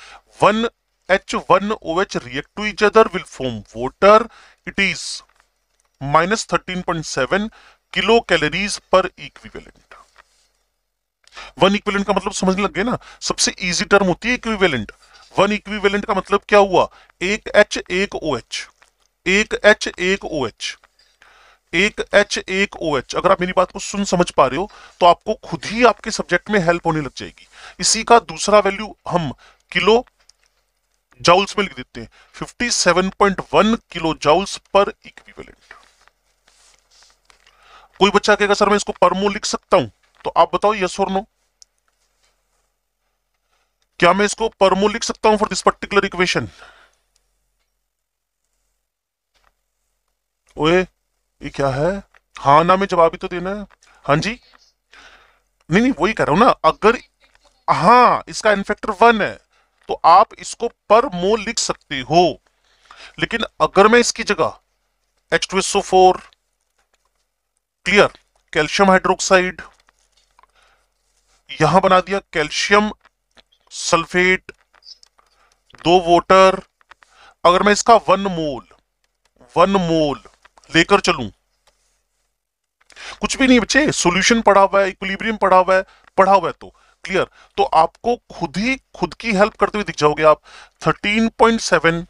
one H1OH react to each other will form water. It is minus 13.7 kilocalories per equivalent. One equivalent का मतलब समझ लग गए ना सबसे इजी टर्म होती है इक्विवेलेंट वन इक्विवेलेंट का मतलब क्या हुआ एक एच एक ओ एच एक एच एक ओ एच एक एच एक ओ एच अगर आप मेरी बात को सुन समझ पा रहे हो तो आपको खुद ही आपके सब्जेक्ट में हेल्प होने लग जाएगी इसी का दूसरा वैल्यू हम किलो जाउल्स में लिख देते हैं 57.1 किलो जाउल्स पर इक्विवेलेंट कोई बच्चा कहेगा सर मैं इसको परमो लिख सकता हूं तो आप बताओ यस और नो क्या मैं इसको परमो लिख सकता हूं फॉर दिस पर्टिकुलर इक्वेशन ओए ये क्या है हाँ ना मैं जवाब ही तो देना है हाँ जी नहीं नहीं वही कह रहा हूं ना अगर हाँ इसका इनफेक्टर वन है तो आप इसको पर मोल लिख सकते हो लेकिन अगर मैं इसकी जगह H two four clear calcium hydroxide यहां बना दिया कैल्शियम सल्फेट दो वोटर अगर मैं इसका वन मोल वन मोल लेकर चलूं कुछ भी नहीं बच्चे सॉल्यूशन पढ़ा हुआ है इक्विलिब्रियम पढ़ा हुआ है पढ़ा हुआ है तो क्लियर तो आपको खुद ही खुद की हेल्प करते हुए दिख जाओगे आप 13.7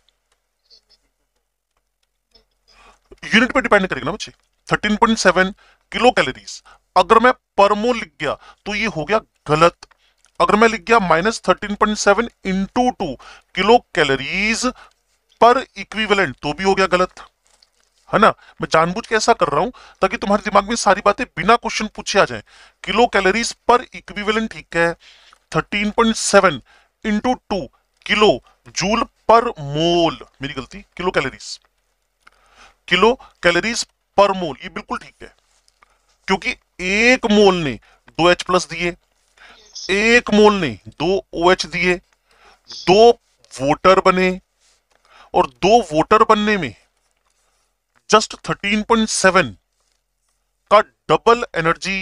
यूनिट पे डिपेंड करेगा ना बच्चे 13.7 किलो कैलोरीज अगर मैं परमो लिख गया तो ये हो गया गलत अगर मैं लिख गया minus thirteen point seven into two kilo calories per equivalent तो भी हो गया गलत है ना मैं जानबूझ के ऐसा कर रहा हूं ताकि तुम्हारे दिमाग में सारी बातें बिना क्वेश्चन पूछे आ जाए किलो कैलोरीज पर इक्विवेलेंट ठीक है 13.7 इंटू टू किलो जूल पर मोल मेरी गलती किलो कैलोरीज किलो कैलोरीज पर मोल ये बिल्कुल ठीक है क्योंकि एक मोल ने दो एच प्लस दिए एक मोल ने दो ओ एच दिए दो वोटर बने और दो वोटर बनने में जस्ट 13.7 का डबल एनर्जी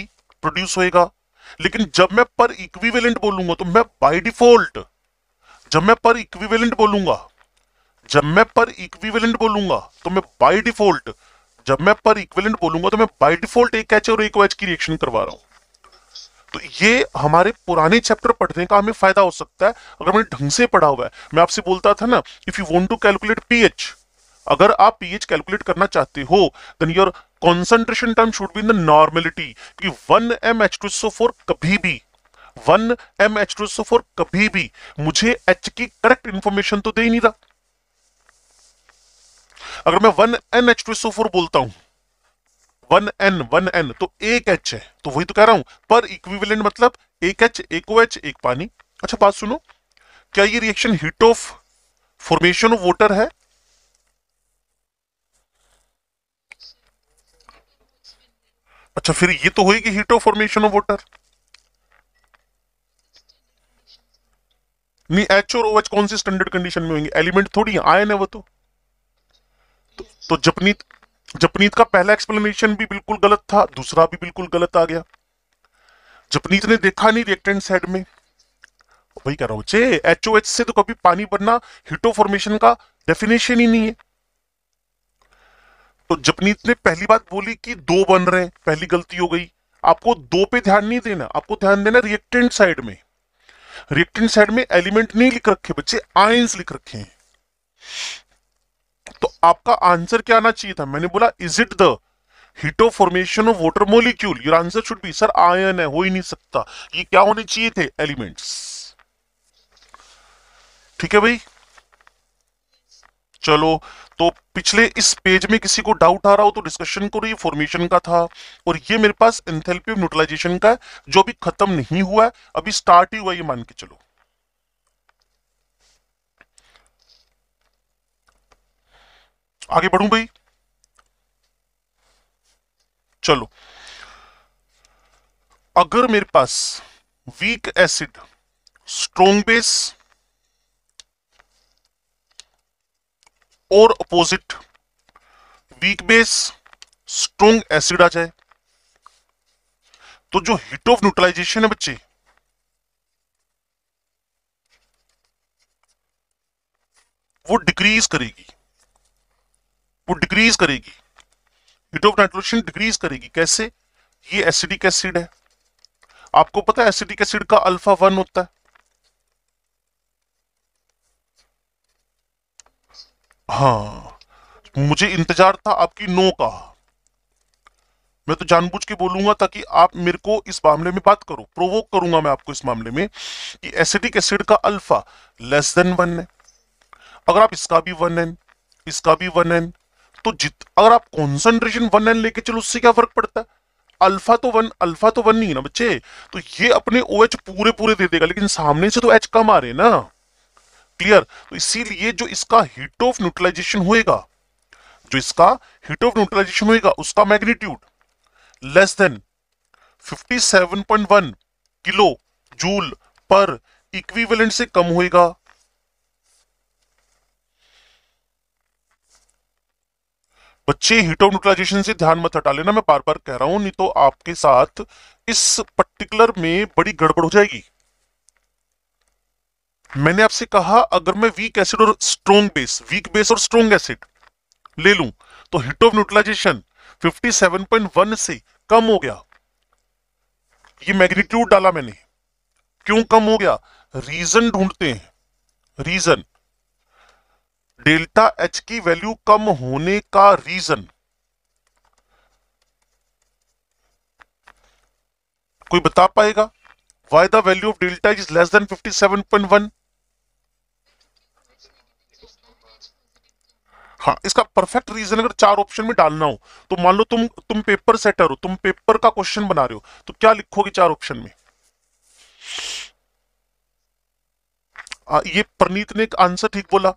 प्रोड्यूस होएगा लेकिन जब मैं पर इक्विवेलेंट बोलूंगा तो मैं बाय डिफॉल्ट जब मैं पर इक्विवेलेंट बोलूंगा जब मैं पर इक्विवेलेंट बोलूंगा तो मैं बाय डिफॉल्ट जब मैं पर इक्विवेलेंट बोलूंगा तो मैं बाय डिफॉल्ट एक एच और एक एच की रिएक्शन करवा रहा हूं तो ये हमारे पुराने चैप्टर पढ़ने का हमें फायदा हो सकता है अगर मैंने ढंग से पढ़ा हुआ है मैं आपसे बोलता था ना if you want to calculate pH अगर आप पीएच कैलकुलेट करना चाहते हो then your concentration time should be in the normality क्योंकि one M H two four कभी भी one M H two SO four कभी भी मुझे एच की करेक्ट इंफॉर्मेशन तो दे ही नहीं रहा अगर मैं one N H two SO four बोलता हूं वन एन वन एन तो एक एच है तो वही तो कह रहा हूं पर इक्विवेलेंट मतलब एक एच एक ओ एच एक पानी अच्छा बात सुनो क्या ये reaction heat of formation of water है अच्छा फिर ये तो होगी heat of formation of water नहीं एच और ओएच कौन सी स्टैंडर्ड कंडीशन में होंगे एलिमेंट थोड़ी आयन है वो तो तो, तो जपनीत जपनीत का पहला एक्सप्लेनेशन भी बिल्कुल गलत था दूसरा भी बिल्कुल गलत आ गया जपनीत ने देखा नहीं रिएक्टेंट साइड में वही कह रहा हूं ओ एच से तो कभी पानी बनना हिटो फॉर्मेशन का डेफिनेशन ही नहीं है तो जपनीत ने पहली बात बोली कि दो बन रहे पहली गलती हो गई आपको दो पे ध्यान नहीं देना आपको ध्यान देना रिएक्टेंट साइड में रिएक्टेंट साइड में एलिमेंट नहीं लिख रखे बच्चे आयंस लिख रखे हैं तो आपका आंसर क्या आना चाहिए था मैंने बोला is it the heat of formation of water molecule your answer should be sir ion है हो ही नहीं सकता ये क्या होने चाहिए थे एलिमेंट्स ठीक है भाई चलो तो पिछले इस पेज में किसी को डाउट आ रहा हो तो डिस्कशन करो ये फॉर्मेशन का था और ये मेरे पास एंथेल्पी न्यूट्रलाइजेशन का है जो अभी खत्म नहीं हुआ है अभी स्टार्ट ही हुआ ये मान के चलो आगे बढ़ू भाई चलो अगर मेरे पास वीक एसिड स्ट्रोंग बेस और opposite weak base strong acid आ जाए तो जो हिट ऑफ न्यूट्रलाइजेशन है बच्चे वो डिक्रीज करेगी वो डिक्रीज करेगी हीट ऑफ नाइट्रोजन डिक्रीज करेगी कैसे ये एसिडिक एसिड है आपको पता है एसिडिक एसिड का अल्फा वन होता है हाँ मुझे इंतजार था आपकी नो का मैं तो जानबूझ के बोलूंगा ताकि आप मेरे को इस मामले में बात करो प्रोवोक करूंगा मैं आपको इस मामले में कि एसिडिक एसिड का अल्फा लेस देन वन है अगर आप इसका भी वन एन इसका भी वन एन तो जित अगर आप कॉन्सेंट्रेशन वन एन लेके चलो उससे क्या फर्क पड़ता है अल्फा तो वन अल्फा तो वन नहीं है ना बच्चे तो ये अपने ओ OH पूरे पूरे दे देगा लेकिन सामने से तो एच कम आ रहे हैं ना क्लियर तो इसीलिए जो इसका हीट ऑफ न्यूट्रलाइजेशन होएगा जो इसका हीट ऑफ न्यूट्रलाइजेशन होएगा उसका magnitude less than 57.1 kilo joule per equivalent से कम होएगा बच्चे हीट ऑफ न्यूट्रलाइजेशन से ध्यान मत हटा लेना मैं बार बार कह रहा हूं नहीं तो आपके साथ इस पर्टिकुलर में बड़ी गड़बड़ हो जाएगी मैंने आपसे कहा अगर मैं वीक एसिड और स्ट्रोंग बेस वीक बेस और स्ट्रोंग एसिड ले लूं तो हिट ऑफ न्यूट्रलाइजेशन 57.1 से कम हो गया ये मैग्नीट्यूड डाला मैंने क्यों कम हो गया रीजन ढूंढते हैं रीजन डेल्टा एच की वैल्यू कम होने का रीजन कोई बता पाएगा why the value of delta is less than 57.1 हाँ इसका परफेक्ट रीजन अगर चार ऑप्शन में डालना हो तो मान लो तुम तुम पेपर सेटर हो तुम पेपर का क्वेश्चन बना रहे हो तो क्या लिखोगे चार ऑप्शन में आ, ये परनीत ने एक आंसर ठीक बोला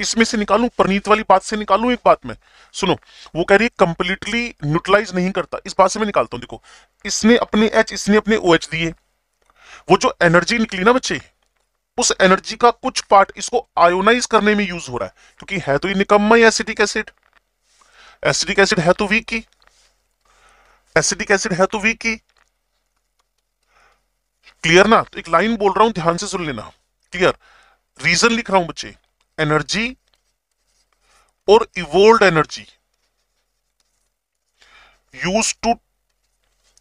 इसमें से निकालू प्रनीत वाली बात से निकालू एक बात में सुनो वो कह रही है कंप्लीटली न्यूट्रलाइज नहीं करता इस बात से मैं निकालता हूं देखो इसने अपने एच इसने अपने ओ OH एच दिए वो जो एनर्जी निकली ना बच्चे उस एनर्जी का कुछ पार्ट इसको आयोनाइज करने में यूज हो रहा है क्योंकि है तो ये निकम्मा एसिडिक एसिड एसिडिक एसिड है तो वीक ही एसिडिक एसिड है तो वीक ही क्लियर ना तो एक लाइन बोल रहा हूं ध्यान से सुन लेना क्लियर रीजन लिख रहा हूं बच्चे एनर्जी और इवोल्ड एनर्जी यूज टू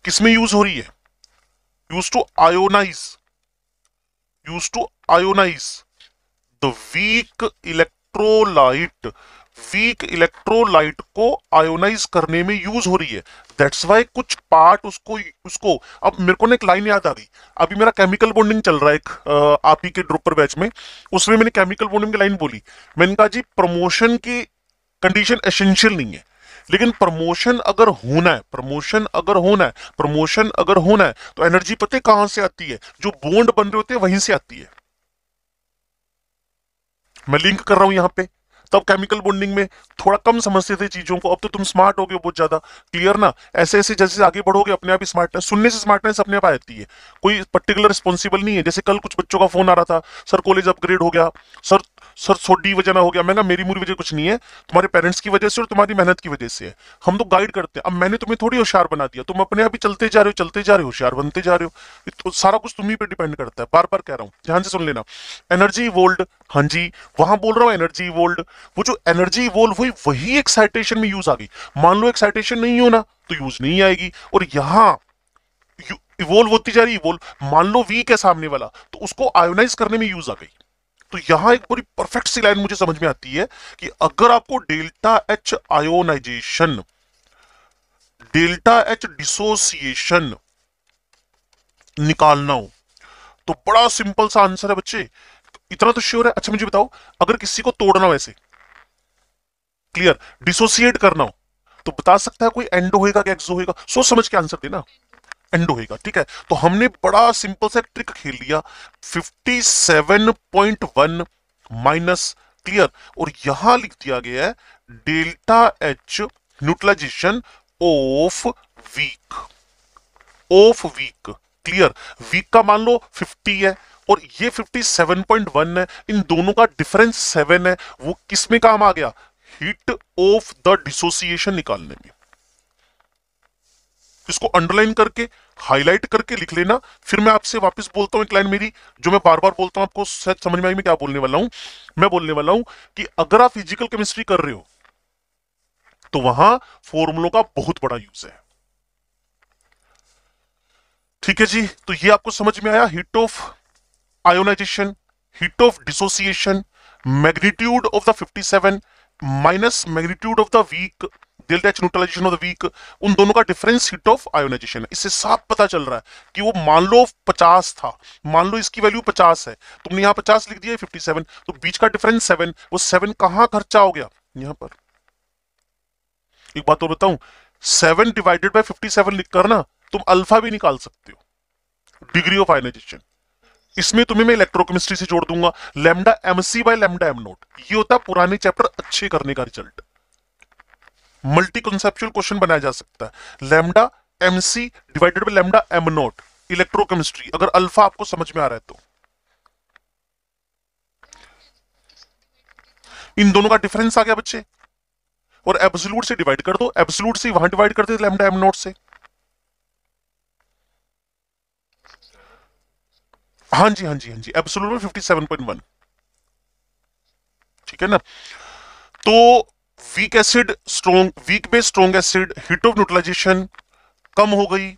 किसमें यूज हो रही है used to ionize used to ionize the weak electrolyte weak electrolyte को आयोनाइज करने में यूज हो रही है दैट्स वाई कुछ पार्ट उसको उसको अब मेरे को ना एक लाइन याद आ गई अभी मेरा केमिकल बॉन्डिंग चल रहा है एक आप ही के ड्रोपर बैच में उसमें मैंने केमिकल बॉन्डिंग की लाइन बोली मैंने कहा जी प्रमोशन की कंडीशन एसेंशियल नहीं है लेकिन प्रमोशन अगर होना है प्रमोशन अगर होना है प्रमोशन अगर होना है तो एनर्जी पते कहां से आती है जो बोन्ड बन रहे होते हैं वहीं से आती है मैं लिंक कर रहा हूं यहां पे तब केमिकल बॉन्डिंग में थोड़ा कम समझते थे चीजों को अब तो तुम स्मार्ट हो गए बहुत ज्यादा क्लियर ना ऐसे ऐसे जैसे आगे बढ़ोगे अपने आप ही स्मार्टनेस सुनने से स्मार्टनेस अपने आप आती है कोई पर्टिकुलर रिस्पॉन्सिबल नहीं है जैसे कल कुछ बच्चों का फोन आ रहा था सर कॉलेज अपग्रेड हो गया सर सर सोडी वजह ना हो गया मैं मेरी मूरी वजह कुछ नहीं है तुम्हारे पेरेंट्स की वजह से और तुम्हारी मेहनत की वजह से है हम तो गाइड करते हैं अब मैंने तुम्हें थोड़ी होशियार बना दिया तुम अपने आप ही चलते जा रहे हो चलते जा रहे हो होशियार बनते जा रहे हो तो सारा कुछ तुम्ही पर डिपेंड करता है बार बार कह रहा हूँ ध्यान से सुन लेना एनर्जी वोल्ड हाँ जी वहां बोल रहा हूँ एनर्जी वोल्ड वो जो एनर्जी वोल्ड हुई वही एक्साइटेशन में यूज आ गई मान लो एक्साइटेशन नहीं होना तो यूज नहीं आएगी और यहाँ इवोल्व होती जा रही इवोल्व मान लो वीक है सामने वाला तो उसको आयोनाइज करने में यूज आ गई तो यहां एक पूरी परफेक्ट सी लाइन मुझे समझ में आती है कि अगर आपको delta H ionization delta H dissociation निकालना हो तो बड़ा सिंपल सा आंसर है बच्चे इतना तो श्योर है अच्छा मुझे बताओ अगर किसी को तोड़ना वैसे क्लियर डिसोसिएट करना हो तो बता सकता है कोई एंडो होएगा कि एक्सो होएगा सोच समझ के आंसर देना एंड होएगा ठीक है तो हमने बड़ा सिंपल सा ट्रिक खेल लिया 57.1 माइनस क्लियर और यहां लिख दिया गया है delta H neutralization of weak of weak clear weak का मान लो 50 है और ये 57.1 है इन दोनों का डिफरेंस 7 है वो किस में काम आ गया हिट ऑफ द डिसोसिएशन निकालने में इसको अंडरलाइन करके हाईलाइट करके लिख लेना फिर मैं आपसे वापस बोलता हूँ एक लाइन मेरी जो मैं बार बार बोलता हूँ आपको शायद समझ में आई मैं क्या बोलने वाला हूँ मैं बोलने वाला हूँ कि अगर आप फिजिकल केमिस्ट्री कर रहे हो तो वहां फॉर्मुलों का बहुत बड़ा यूज है ठीक है जी तो ये आपको समझ में आया heat of ionization heat of dissociation magnitude of the 57 minus magnitude of the weak delta H neutralization of the weak उन दोनों का डिफरेंस हीट ऑफ आयोनाइजेशन है इससे साफ पता चल रहा है कि वो मान लो 50 था मान लो इसकी वैल्यू 50 है तुमने यहाँ 50 लिख दिया 57 तो बीच का डिफरेंस 7 वो 7 कहाँ खर्चा हो गया यहाँ पर एक बात और बताऊं seven divided by fifty seven लिखकर ना तुम अल्फा भी निकाल सकते हो डिग्री ऑफ आयोनाइजेशन इसमें तुम्हें मैं इलेक्ट्रोकेमिस्ट्री से जोड़ दूंगा lambda MC by lambda M naught ये होता पुराने चैप्टर अच्छे करने का रिजल्ट मल्टी कंसेप्चुअल क्वेश्चन बनाया जा सकता है lambda M C divided by lambda M naught electrochemistry अगर अल्फा आपको समझ में आ रहा है तो इन दोनों का डिफरेंस आ गया बच्चे और एब्सोल्यूट से डिवाइड कर दो एब्सोल्यूट से वहां डिवाइड कर दे लेमडा एम नोट से हां जी हां जी हां जी एब्सोल्यूट में 57.1 ठीक है ना तो weak acid strong weak base strong acid heat of neutralization कम हो गई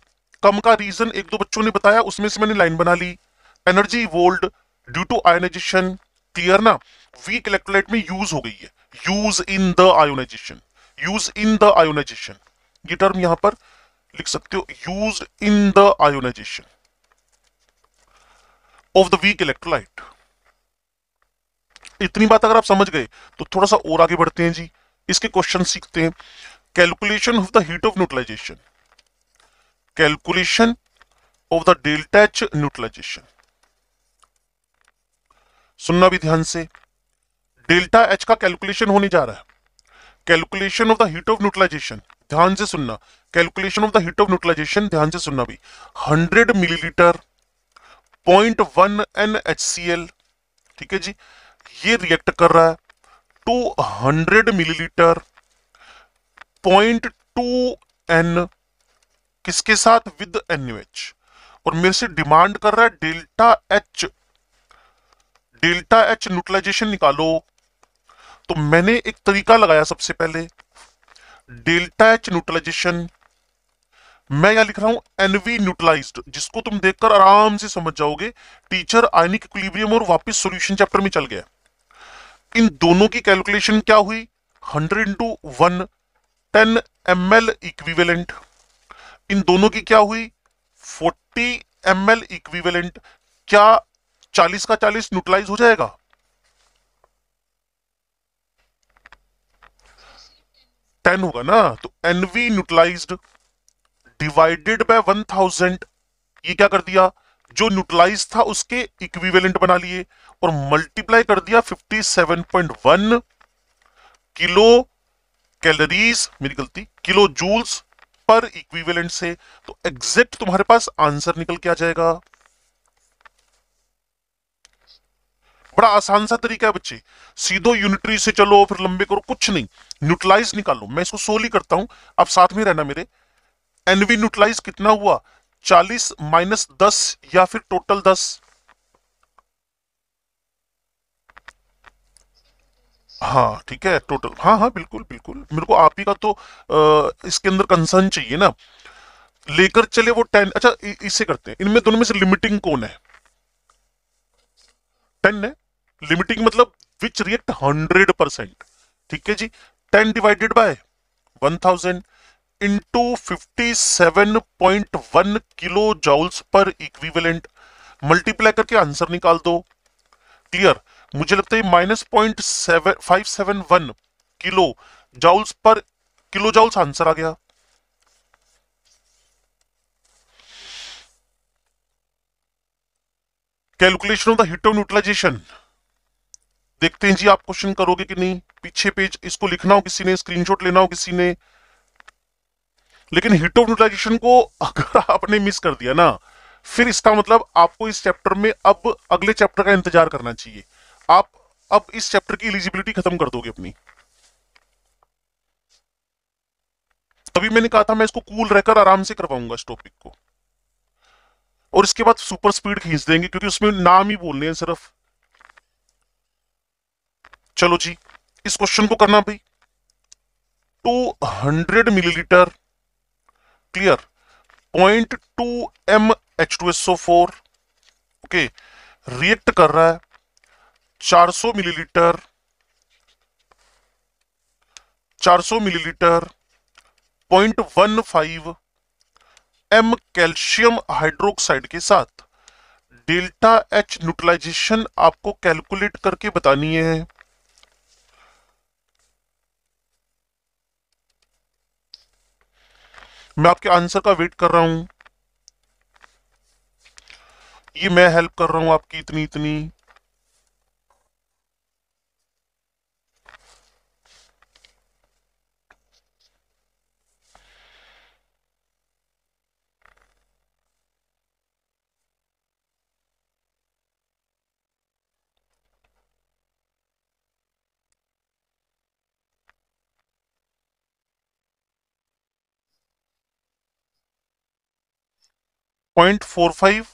कम का रीजन एक दो बच्चों ने बताया उसमें से मैंने लाइन बना ली energy evolved due to ionization clear ना वीक इलेक्ट्रोलाइट में यूज हो गई है used in the ionization used in the ionization ये टर्म यहां पर लिख सकते हो used in the ionization of the weak electrolyte इतनी बात अगर आप समझ गए तो थोड़ा सा और आगे बढ़ते हैं जी इसके क्वेश्चन सीखते हैं calculation of the heat of neutralization calculation of the delta H neutralization सुनना भी ध्यान से डेल्टा एच का कैलकुलेशन होने जा रहा है calculation of the heat of neutralization ध्यान से सुनना calculation of the heat of neutralization ध्यान से सुनना भी 100 मिलीलीटर 0.1 एन ठीक है जी ये रिएक्ट कर रहा है 200 मिलीलीटर पॉइंट टू एन किसके साथ विद एनएच और मेरे से डिमांड कर रहा है delta H delta H neutralization निकालो तो मैंने एक तरीका लगाया सबसे पहले डेल्टा एच न्यूट्रलाइजेशन मैं यहां लिख रहा हूं एनवी न्यूट्रलाइज जिसको तुम देखकर आराम से समझ जाओगे टीचर आयनिक इक्विलिब्रियम और वापस सॉल्यूशन चैप्टर में चल गया इन दोनों की कैलकुलेशन क्या हुई hundred into one ten M L equivalent इन दोनों की क्या हुई फोर्टी एम एल इक्विवेलेंट क्या चालीस का चालीस न्यूट्रलाइज हो जाएगा टेन होगा ना तो NV neutralize divided by one thousand ये क्या कर दिया जो न्यूट्रलाइज था उसके इक्विवेलेंट बना लिए और मल्टीप्लाई कर दिया 57.1 किलो कैलोरीज मेरी गलती किलो जूल्स पर इक्विवेलेंट से तो एग्जैक्ट तुम्हारे पास आंसर निकल के आ जाएगा बड़ा आसान सा तरीका है बच्चे सीधो यूनिटरी से चलो फिर लंबे करो कुछ नहीं न्यूट्रलाइज निकालो मैं इसको सोली करता हूं आप साथ में रहना मेरे एनवी न्यूट्रलाइज कितना हुआ चालीस माइनस दस या फिर टोटल दस हाँ ठीक है टोटल हाँ हाँ बिल्कुल बिल्कुल मेरे को आप ही का तो आ, इसके अंदर कंसर्न चाहिए ना लेकर चले वो टेन अच्छा इससे करते हैं इनमें दोनों में से लिमिटिंग कौन है टेन है लिमिटिंग मतलब विच रिएक्ट हंड्रेड परसेंट ठीक है जी ten divided by one thousand into fifty seven point one kilo joules per equivalent multiply करके आंसर निकाल दो क्लियर मुझे लगता है minus point seven five seven one kilo joules per kilo joules answer आ गया calculation of the heat of neutralization देखते हैं जी आप क्वेश्चन करोगे कि नहीं पीछे पेज इसको लिखना हो किसी ने स्क्रीनशॉट लेना हो किसी ने लेकिन हिट ऑफ न्यूट्रलाइजेशन को अगर आपने मिस कर दिया ना फिर इसका मतलब आपको इस चैप्टर में अब अगले चैप्टर का इंतजार करना चाहिए आप अब इस चैप्टर की एलिजिबिलिटी खत्म कर दोगे अपनी तभी मैंने कहा था मैं इसको कूल रहकर आराम से करवाऊंगा इस टॉपिक को और इसके बाद सुपर स्पीड खींच देंगे क्योंकि उसमें नाम ही बोलने हैं सिर्फ चलो जी इस क्वेश्चन को करना भाई two hundred millilitre clear point two M H two S O four okay react कर रहा है 400 millilitre 400 millilitre 0.15 M calcium hydroxide के साथ डेल्टा एच न्यूट्रलाइजेशन आपको कैलकुलेट करके बतानी है मैं आपके आंसर का वेट कर रहा हूं ये मैं हेल्प कर रहा हूं आपकी इतनी इतनी पॉइंट फोर फाइव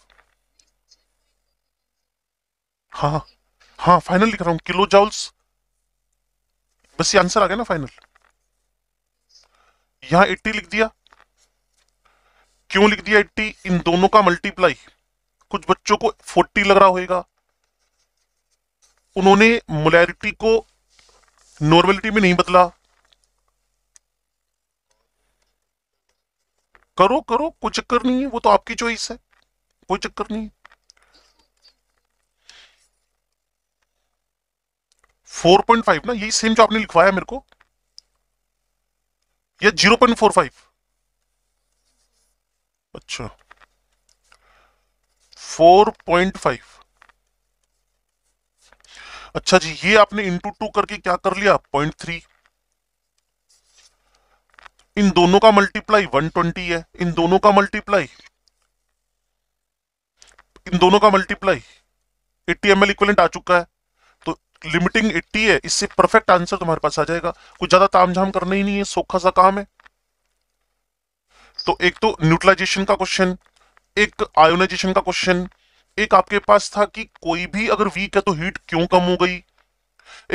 हाँ हाँ फाइनल हाँ, लिख रहा हूं किलो जाउल्स बस ये आंसर आ गया ना फाइनल यहां एट्टी लिख दिया क्यों लिख दिया एट्टी इन दोनों का मल्टीप्लाई कुछ बच्चों को फोर्टी लग रहा होगा उन्होंने मोलैरिटी को नॉर्मेलिटी में नहीं बदला करो करो कोई चक्कर नहीं है वो तो आपकी चॉइस है कोई चक्कर नहीं फोर पॉइंट फाइव ना यही सेम जो आपने लिखवाया मेरे को या जीरो पॉइंट फोर फाइव अच्छा फोर पॉइंट फाइव अच्छा जी ये आपने इंटू टू करके क्या कर लिया पॉइंट थ्री इन दोनों का मल्टीप्लाई 120 है इन दोनों का मल्टीप्लाई इन दोनों का मल्टीप्लाई 80 एम एल इक्वलेंट आ चुका है तो लिमिटिंग 80 है इससे परफेक्ट आंसर तुम्हारे पास आ जाएगा कुछ ज्यादा तामझाम करना ही नहीं है सोखा सा काम है तो एक तो न्यूट्रलाइजेशन का क्वेश्चन एक आयोनाइजेशन का क्वेश्चन एक आपके पास था कि कोई भी अगर वीक है तो हीट क्यों कम हो गई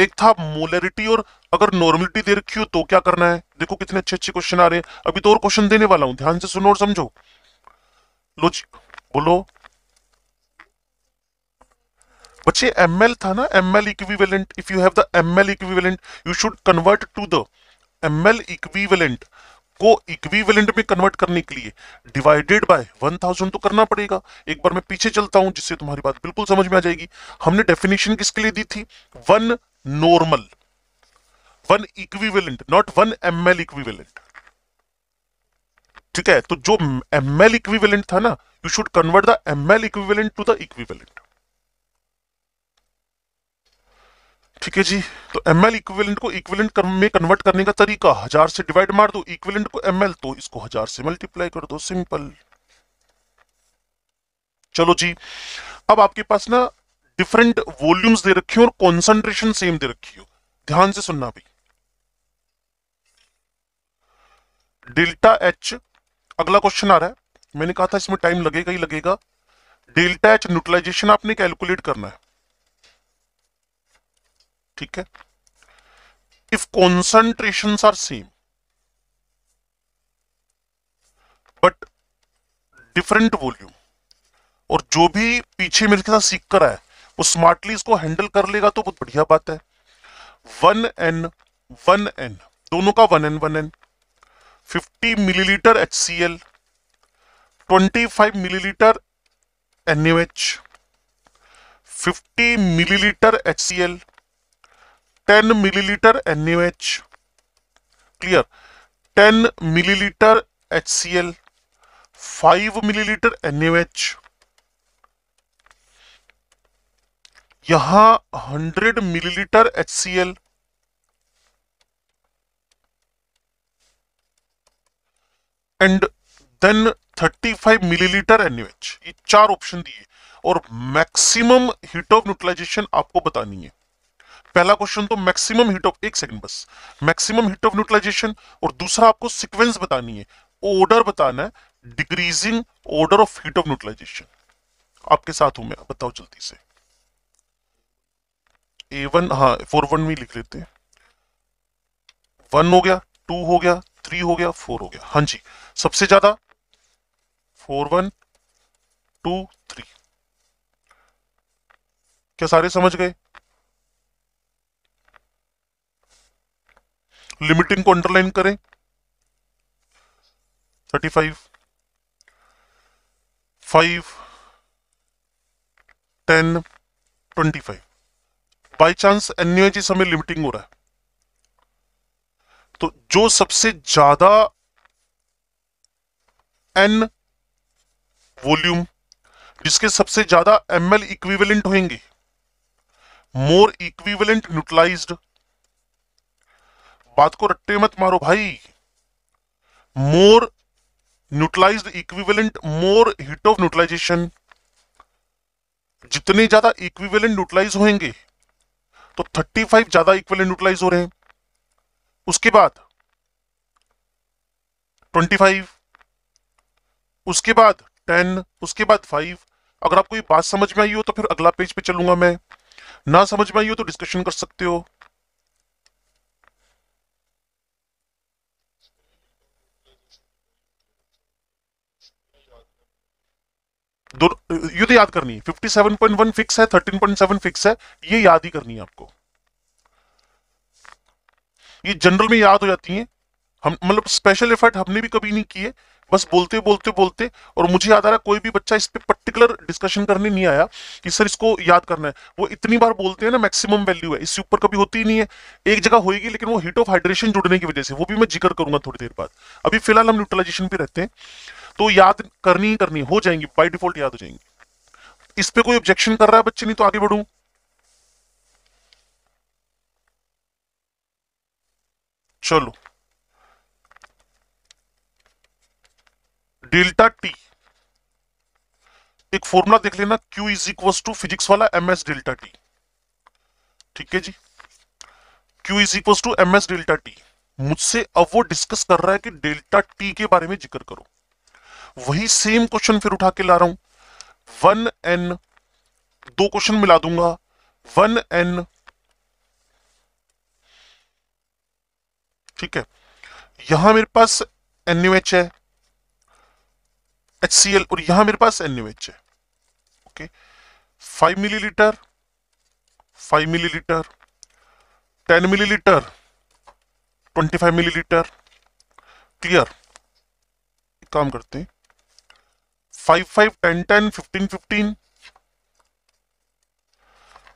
एक था मोलरिटी और अगर नॉर्मलिटी दे रखी हो तो क्या करना है देखो कितने अच्छे अच्छे क्वेश्चन आ रहे हैं अभी तो और क्वेश्चन देने वाला हूं ध्यान से सुनो और समझो लो जी बोलो बच्चे एम था ना M L equivalent if you have the M L equivalent you should convert to the M L equivalent को इक्विवेलेंट में कन्वर्ट करने के लिए डिवाइडेड बाय 1000 तो करना पड़ेगा एक बार मैं पीछे चलता हूं जिससे तुम्हारी बात बिल्कुल समझ में आ जाएगी हमने डेफिनेशन किसके लिए दी थी one normal one equivalent not one M L equivalent ठीक है तो जो एम एल इक्विवेलेंट था ना you should convert the M L equivalent to the equivalent ठीक है जी तो एम एल इक्विवेलेंट को इक्विवेलेंट में कन्वर्ट करने का तरीका हजार से डिवाइड मार दो इक्विवेलेंट को एम एल तो इसको हजार से मल्टीप्लाई कर दो सिंपल चलो जी अब आपके पास ना डिफरेंट वॉल्यूम्स दे रखी हो और कॉन्सेंट्रेशन सेम दे रखी हो ध्यान से सुनना भी डेल्टा एच अगला क्वेश्चन आ रहा है मैंने कहा था इसमें टाइम लगेगा ही लगेगा डेल्टा एच न्यूट्रलाइजेशन आपने कैलकुलेट करना है ठीक है if concentration are same but different volume और जो भी पीछे मेरे के साथ सीख कर आया वो स्मार्टली इसको हैंडल कर लेगा तो बहुत बढ़िया बात है वन एन वन एन दोनों का one N one N 50 millilitre H C L twenty five millilitre N 50 millilitre H C L 10 millilitre N clear 10 millilitre H C L 5 millilitre N यहां hundred millilitre H C L and then 35 millilitre NH ये चार option दिए और maximum heat of neutralisation आपको बतानी है पहला question तो मैक्सिमम हीट ऑफ एक सेकंड बस मैक्सिमम हीट ऑफ न्यूट्रलाइजेशन और दूसरा आपको सीक्वेंस बतानी है ऑर्डर बताना है decreasing order of heat of neutralization आपके साथ हूं मैं बताओ जल्दी से ए वन हाँ फोर वन में लिख लेते हैं वन हो गया टू हो गया थ्री हो गया फोर हो गया हाँ जी सबसे ज्यादा फोर वन टू थ्री क्या सारे समझ गए लिमिटिंग को अंडरलाइन करें thirty five five ten twenty five by chance एन्यूएच समय लिमिटिंग हो रहा है तो जो सबसे ज्यादा एन वॉल्यूम जिसके सबसे ज्यादा एम एल इक्विवेलेंट होंगे मोर इक्विवेलेंट न्यूट्रलाइज्ड बात को रट्टे मत मारो भाई more neutralize equivalent more heat of neutralization जितने ज्यादा इक्विवेलेंट न्यूट्रलाइज होंगे तो 35 ज्यादा इक्विवेलेंट न्यूट्रलाइज हो रहे हैं उसके बाद 25 उसके बाद टेन उसके बाद फाइव अगर आपको ये बात समझ में आई हो तो फिर अगला पेज पे चलूंगा मैं ना समझ में आई हो तो डिस्कशन कर सकते हो दो ये तो याद करनी है 57.1 फिक्स है 13.7 फिक्स है ये याद ही करनी है आपको ये जनरल में याद हो जाती है हम मतलब स्पेशल एफर्ट हमने भी कभी नहीं किए बस बोलते बोलते बोलते और मुझे याद आ रहा कोई भी बच्चा इस पर पर्टिकुलर डिस्कशन करने नहीं आया कि सर इसको याद करना है वो इतनी बार बोलते हैं ना मैक्सिमम वैल्यू है इससे ऊपर कभी होती ही नहीं है एक जगह होगी लेकिन वो हीट ऑफ हाइड्रेशन जुड़ने की वजह से वो भी मैं जिक्र करूंगा थोड़ी देर बाद अभी फिलहाल हम न्यूट्रलाइजेशन पे रहते हैं तो याद करनी ही करनी हो जाएंगी बाई डिफॉल्ट याद हो जाएंगी इस पर कोई ऑब्जेक्शन कर रहा है बच्चे नहीं तो आगे बढ़ू चलो डेल्टा टी एक फॉर्मूला देख लेना Q is equal to physics वाला एम एस डेल्टा टी ठीक है जी Q is equal to M S delta T मुझसे अब वो डिस्कस कर रहा है कि डेल्टा टी के बारे में जिक्र करो वही सेम क्वेश्चन फिर उठा के ला रहा हूं वन एन दो क्वेश्चन मिला दूंगा वन एन ठीक है यहां मेरे पास एनयूएच है एच सी एल और यहां मेरे पास एन है okay five millilitre five millilitre ten millilitre twenty five millilitre clear काम करते हैं five five ten ten fifteen fifteen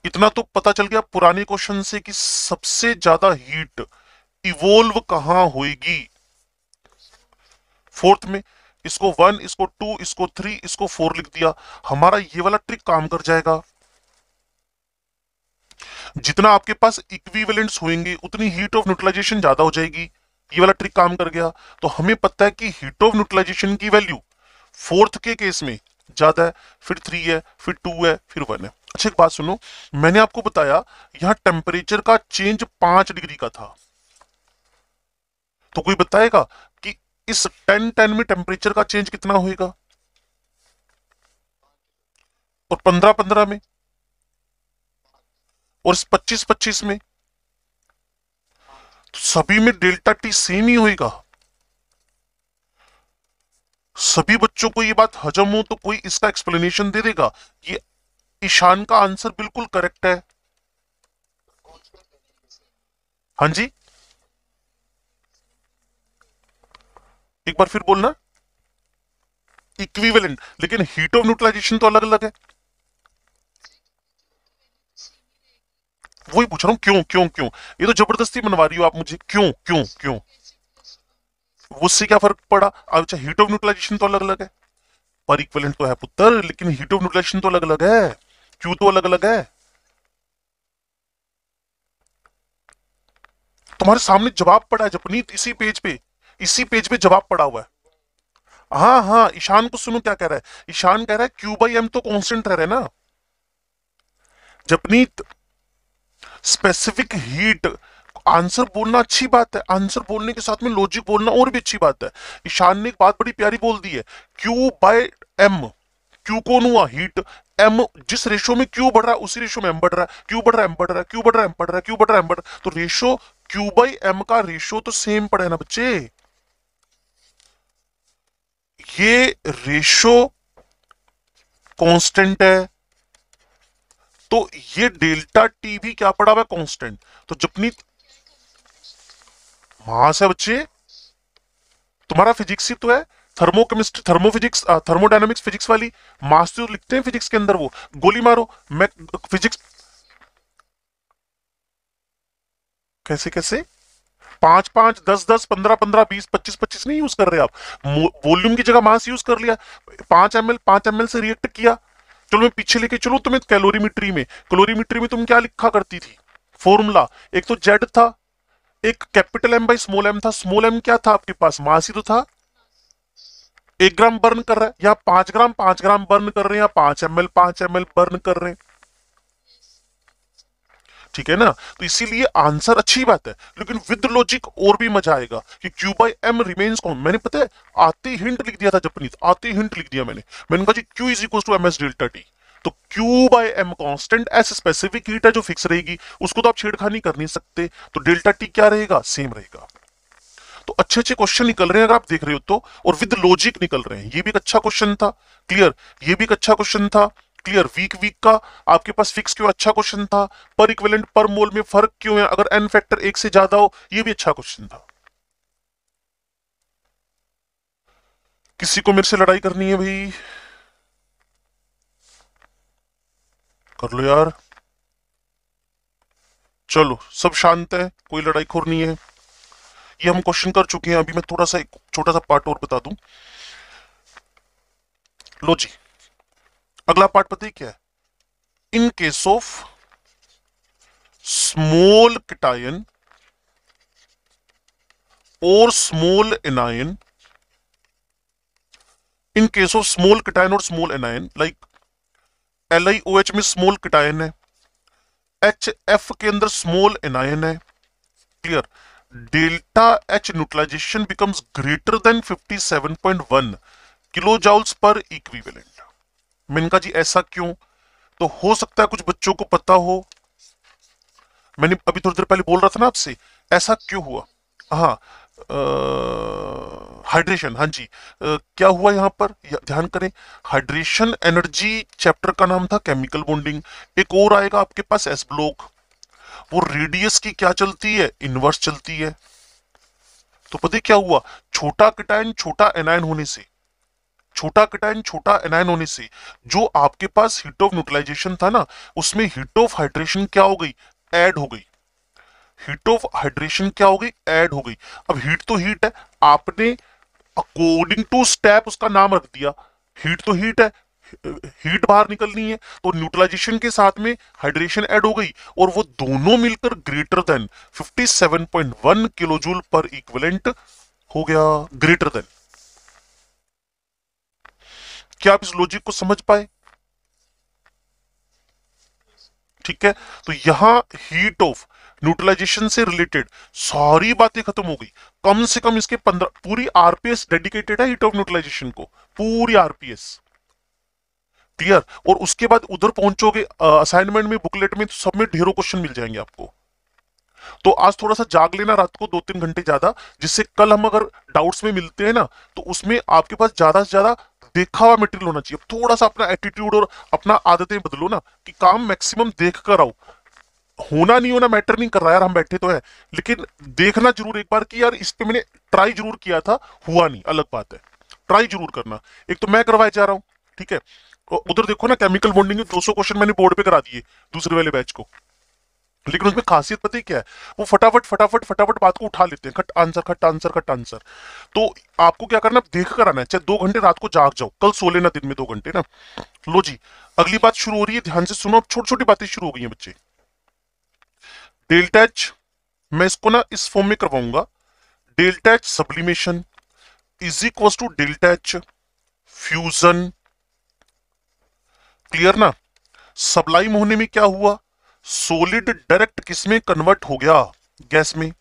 इतना तो पता चल गया पुराने क्वेश्चन से कि सबसे ज्यादा हीट इवोल्व कहां होगी फोर्थ में इसको वन इसको टू इसको थ्री इसको फोर लिख दिया हमारा ये वाला ट्रिक काम कर जाएगा जितना आपके पास इक्विवेलेंट्स होंगे उतनी हीट ऑफ न्यूट्रलाइजेशन ज्यादा हो जाएगी ये वाला ट्रिक काम कर गया तो हमें पता है कि हीट ऑफ न्यूट्रलाइजेशन की वैल्यू फोर्थ के केस में ज्यादा है फिर थ्री है फिर टू है फिर वन है अच्छा एक बात सुनो मैंने आपको बताया यहां टेम्परेचर का चेंज पांच डिग्री का था तो कोई बताएगा कि इस टेन टेन में टेम्परेचर का चेंज कितना होएगा और पंद्रह पंद्रह में और इस पच्चीस पच्चीस में तो सभी में डेल्टा टी सेम ही होएगा सभी बच्चों को ये बात हजम हो तो कोई इसका एक्सप्लेनेशन दे देगा ये ईशान का आंसर बिल्कुल करेक्ट है हां जी एक बार फिर बोलना इक्विवेलेंट लेकिन हीट ऑफ न्यूट्रलाइजेशन तो अलग अलग है वही पूछ रहा हूं क्यों क्यों क्यों ये तो जबरदस्ती बनवा रही हो आप मुझे क्यों क्यों क्यों उससे क्या फर्क पड़ा अच्छा हीट ऑफ न्यूट्रलाइजेशन तो अलग अलग है पर इक्वलेंट तो है पुत्र लेकिन हीट ऑफ न्यूट्रलाइजेशन तो अलग अलग है क्यों तो अलग अलग है तुम्हारे सामने जवाब पड़ा है जपनीत इसी पेज पे इसी पेज पे जवाब पड़ा हुआ है हाँ हाँ ईशान को सुनो क्या कह रहा है ईशान कह रहा है क्यू बाई एम तो कॉन्स्टेंट रह रहे ना जपनीत स्पेसिफिक हीट आंसर बोलना अच्छी बात है आंसर बोलने के साथ में लॉजिक बोलना और भी अच्छी बात है ईशान ने एक बात बड़ी प्यारी बोल दी है क्यू बाय एम क्यू कौन हुआ हीट एम जिस रेशो में क्यू बढ़ रहा है उसी रेशो में एम बढ़ रहा है क्यू बढ़ रहा है एम बढ़ रहा है क्यू बढ़ रहा है एम बढ़ रहा है क्यू बढ़ रहा है एम बढ़ रहा है तो रेशो क्यू बाई एम का रेशो तो सेम पड़े ना बच्चे ये रेशो कांस्टेंट है तो ये डेल्टा टी भी क्या पड़ा हुआ कांस्टेंट तो जपनी वहां से बच्चे तुम्हारा फिजिक्स ही तो है थर्मोकेमिस्ट्री थर्मोफिजिक्स थर्मोडायनामिक्स फिजिक्स वाली मास्टर तो लिखते हैं फिजिक्स के अंदर वो गोली मारो मैं फिजिक्स कैसे कैसे पांच पांच दस दस पंद्रह पंद्रह बीस पच्चीस पच्चीस नहीं यूज कर रहे आप वॉल्यूम की जगह मास यूज कर लिया पांच एम एल पांच एम एल से रिएक्ट किया चलो मैं पीछे लेके चलो तुम्हें कैलोरीमिट्री में कैलोरीमिट्री में तुम क्या लिखा करती थी फॉर्मूला एक तो जेड था एक capital M by small M था स्मॉल एम क्या था आपके पास मास ही तो था एक ग्राम बर्न कर रहा है या पांच ग्राम पांच ग्राम बर्न कर रहे हैं या पांच एम एल पांच एम एल बर्न कर रहे हैं ठीक है ना तो इसीलिए आंसर अच्छी बात है लेकिन विद लॉजिक और भी मजा आएगा कि Q by M remains कौन? मैंने पता है आते हिंट लिख दिया था जपनीज आते हिंट लिख दिया मैंने मैंने कहा जी Q is equal to M S delta T तो Q by M constant S specific heat है जो फिक्स रहेगी उसको तो आप छेड़खानी कर नहीं सकते तो डेल्टा टी क्या रहेगा सेम रहेगा तो अच्छे अच्छे क्वेश्चन निकल रहे हैं अगर आप देख रहे हो तो और विद लॉजिक निकल रहे हैं ये भी एक अच्छा क्वेश्चन था क्लियर ये भी एक अच्छा क्वेश्चन था क्लियर वीक वीक का आपके पास फिक्स क्यों अच्छा क्वेश्चन था पर इक्वेलेंट पर मोल में फर्क क्यों है अगर एन फैक्टर एक से ज्यादा हो ये भी अच्छा क्वेश्चन था किसी को मेरे से लड़ाई करनी है भाई कर लो यार चलो सब शांत है कोई लड़ाई खोर नहीं है ये हम क्वेश्चन कर चुके हैं अभी मैं थोड़ा सा एक छोटा सा पार्ट और बता दूं लो जी अगला पार्ट पता ही क्या है in case of small cation और small anion in case of small cation और small anion like L I O H में स्मॉल कटायन है एच एफ के अंदर स्मॉल एनायन है clear delta H neutralization becomes greater than 57.1 kilo joules per equivalent मैंने कहा जी ऐसा क्यों तो हो सकता है कुछ बच्चों को पता हो मैंने अभी थोड़ी देर पहले बोल रहा था ना आपसे ऐसा क्यों हुआ हाँ हाइड्रेशन हाँ जी आ, क्या हुआ यहाँ पर ध्यान करें हाइड्रेशन एनर्जी चैप्टर का नाम था केमिकल बॉन्डिंग एक और आएगा आपके पास एस ब्लॉक वो रेडियस की क्या चलती है इनवर्स चलती है तो पता क्या हुआ छोटा किटाइन छोटा एनाइन होने से छोटा कटाइन छोटा एनाइन होने से जो आपके पास हीट ऑफ न्यूट्रलाइजेशन था ना उसमें हीट ऑफ हाइड्रेशन क्या हो गई एड हो गई हीट ऑफ हाइड्रेशन क्या हो गई एड हो गई अब हीट तो हीट है आपने अकॉर्डिंग टू स्टेप उसका नाम रख दिया हीट तो हीट है हीट बाहर निकलनी है तो न्यूट्रलाइजेशन के साथ में हाइड्रेशन ऐड हो गई और वो दोनों मिलकर greater than 57.1 kilo joule per equivalent हो गया ग्रेटर देन क्या आप इस लॉजिक को समझ पाए ठीक है तो यहां हीट ऑफ न्यूट्रलाइजेशन से रिलेटेड सारी बातें खत्म हो गई कम से कम इसके पंद्रह पूरी आरपीएस डेडिकेटेड है हीट ऑफ न्यूट्रलाइजेशन को पूरी आरपीएस क्लियर और उसके बाद उधर पहुंचोगे असाइनमेंट में बुकलेट में तो सब में ढेरों क्वेश्चन मिल जाएंगे आपको तो आज थोड़ा सा जाग लेना रात को दो तीन घंटे ज्यादा जिससे कल हम अगर डाउट्स में मिलते हैं ना तो उसमें आपके पास ज्यादा से ज्यादा देखा हुआ मेटेरियल होना चाहिए थोड़ा सा अपना एटीट्यूड और अपना आदतें बदलो ना कि काम मैक्सिमम देख कर आओ होना नहीं होना मैटर नहीं कर रहा यार हम बैठे तो है लेकिन देखना जरूर एक बार कि यार इस पर मैंने ट्राई जरूर किया था हुआ नहीं अलग बात है ट्राई जरूर करना एक तो मैं करवाया जा रहा हूँ ठीक है उधर देखो ना केमिकल बॉन्डिंग दो सौ क्वेश्चन मैंने बोर्ड पे करा दिए दूसरे वाले बैच को लेकिन उसमें खासियत पता क्या है वो फटाफट फटाफट फटाफट बात को उठा लेते हैं खट आंसर खट आंसर खट आंसर तो आपको क्या करना देख कर आना है चाहे दो घंटे रात को जाग जाओ कल सो लेना दिन में दो घंटे ना लो जी अगली बात शुरू हो रही है ध्यान से सुनो अब छोटी छोटी बातें शुरू हो गई है बच्चे डेल्टा एच मैं इसको ना इस फॉर्म में करवाऊंगा delta H sublimation is equal to delta H fusion clear ना सब्लाइम होने में क्या हुआ सोलिड डायरेक्ट किस में कन्वर्ट हो गया गैस में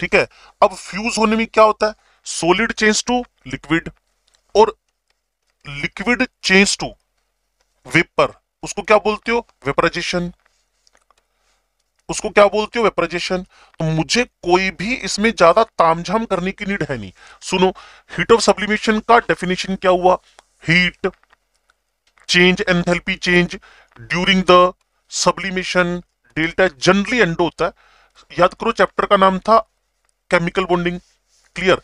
ठीक है अब फ्यूज होने में क्या होता है सोलिड चेंज टू लिक्विड और लिक्विड चेंज टू वेपर उसको क्या बोलते हो वेपराइजेशन उसको क्या बोलते हो वेपराइजेशन तो मुझे कोई भी इसमें ज्यादा तामझाम करने की नीड है नहीं सुनो हीट ऑफ सब्लिमेशन का डेफिनेशन क्या हुआ heat change enthalpy change during the sublimation delta generally end होता है याद करो चैप्टर का नाम था chemical bonding clear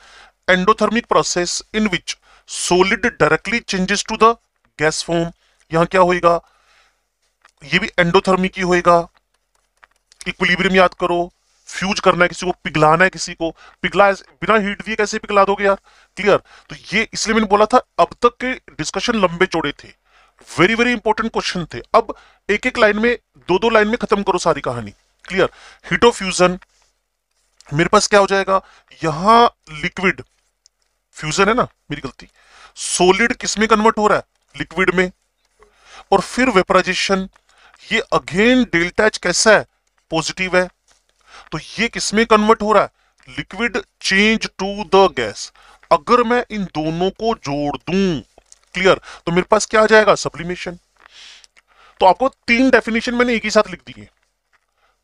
endothermic process in which solid directly changes to the gas form यहां क्या होएगा ये भी एंडोथर्मिक ही होएगा इक्विलिब्रियम याद करो फ्यूज करना है किसी को पिघलाना है किसी को पिघला बिना हीट दिए कैसे पिघला दोगे यार क्लियर तो ये इसलिए मैंने बोला था अब तक के डिस्कशन लंबे चौड़े थे वेरी वेरी इंपॉर्टेंट क्वेश्चन थे अब एक एक लाइन में दो दो लाइन में खत्म करो सारी कहानी क्लियर हीटो फ्यूजन मेरे पास क्या हो जाएगा यहां लिक्विड फ्यूजन है ना मेरी गलती सोलिड किस में कन्वर्ट हो रहा है लिक्विड में और फिर वेपराइजेशन ये अगेन डेल्टा एच कैसा है पॉजिटिव है तो ये किसमें कन्वर्ट हो रहा है liquid change to the gas अगर मैं इन दोनों को जोड़ दूं क्लियर तो मेरे पास क्या आ जाएगा सब्लिमेशन तो आपको तीन डेफिनेशन मैंने एक ही साथ लिख दी है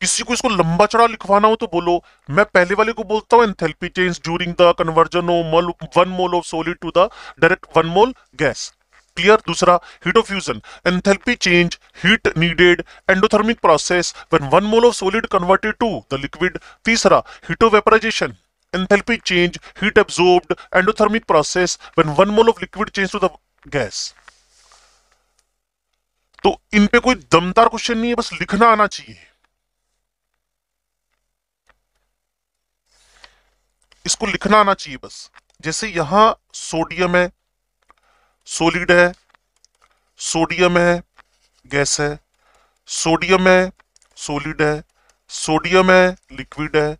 किसी को इसको लंबा चढ़ा लिखवाना हो तो बोलो मैं पहले वाले को बोलता हूं enthalpy change during the conversion of mole one mole of solid to the direct one mole gas clear दूसरा heat of fusion enthalpy change heat needed endothermic process when one mole of solid converted to the liquid तीसरा heat of vaporisation enthalpy change heat absorbed endothermic process when one mole of liquid change to the gas तो इन पे कोई दमदार question नहीं है बस लिखना आना चाहिए इसको लिखना आना चाहिए बस जैसे यहां सोडियम है सोलिड है सोडियम है गैस है सोडियम है सोलिड है सोडियम है लिक्विड है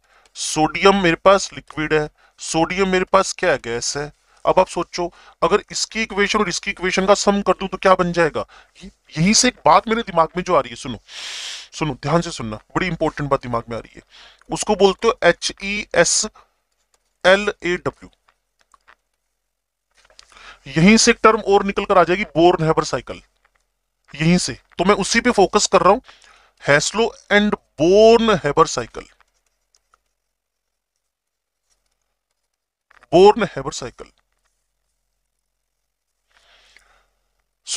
सोडियम मेरे पास लिक्विड है सोडियम मेरे पास क्या है गैस है अब आप सोचो अगर इसकी इक्वेशन और इसकी इक्वेशन का सम कर दूं तो क्या बन जाएगा यही से एक बात मेरे दिमाग में जो आ रही है सुनो सुनो ध्यान से सुनना बड़ी इंपॉर्टेंट बात दिमाग में आ रही है उसको बोलते हो H E S L A W यहीं से एक टर्म और निकल कर आ जाएगी बोर्न हैबर साइकिल यहीं से तो मैं उसी पे फोकस कर रहा हूं Hess law and Born Haber cycle Born Haber cycle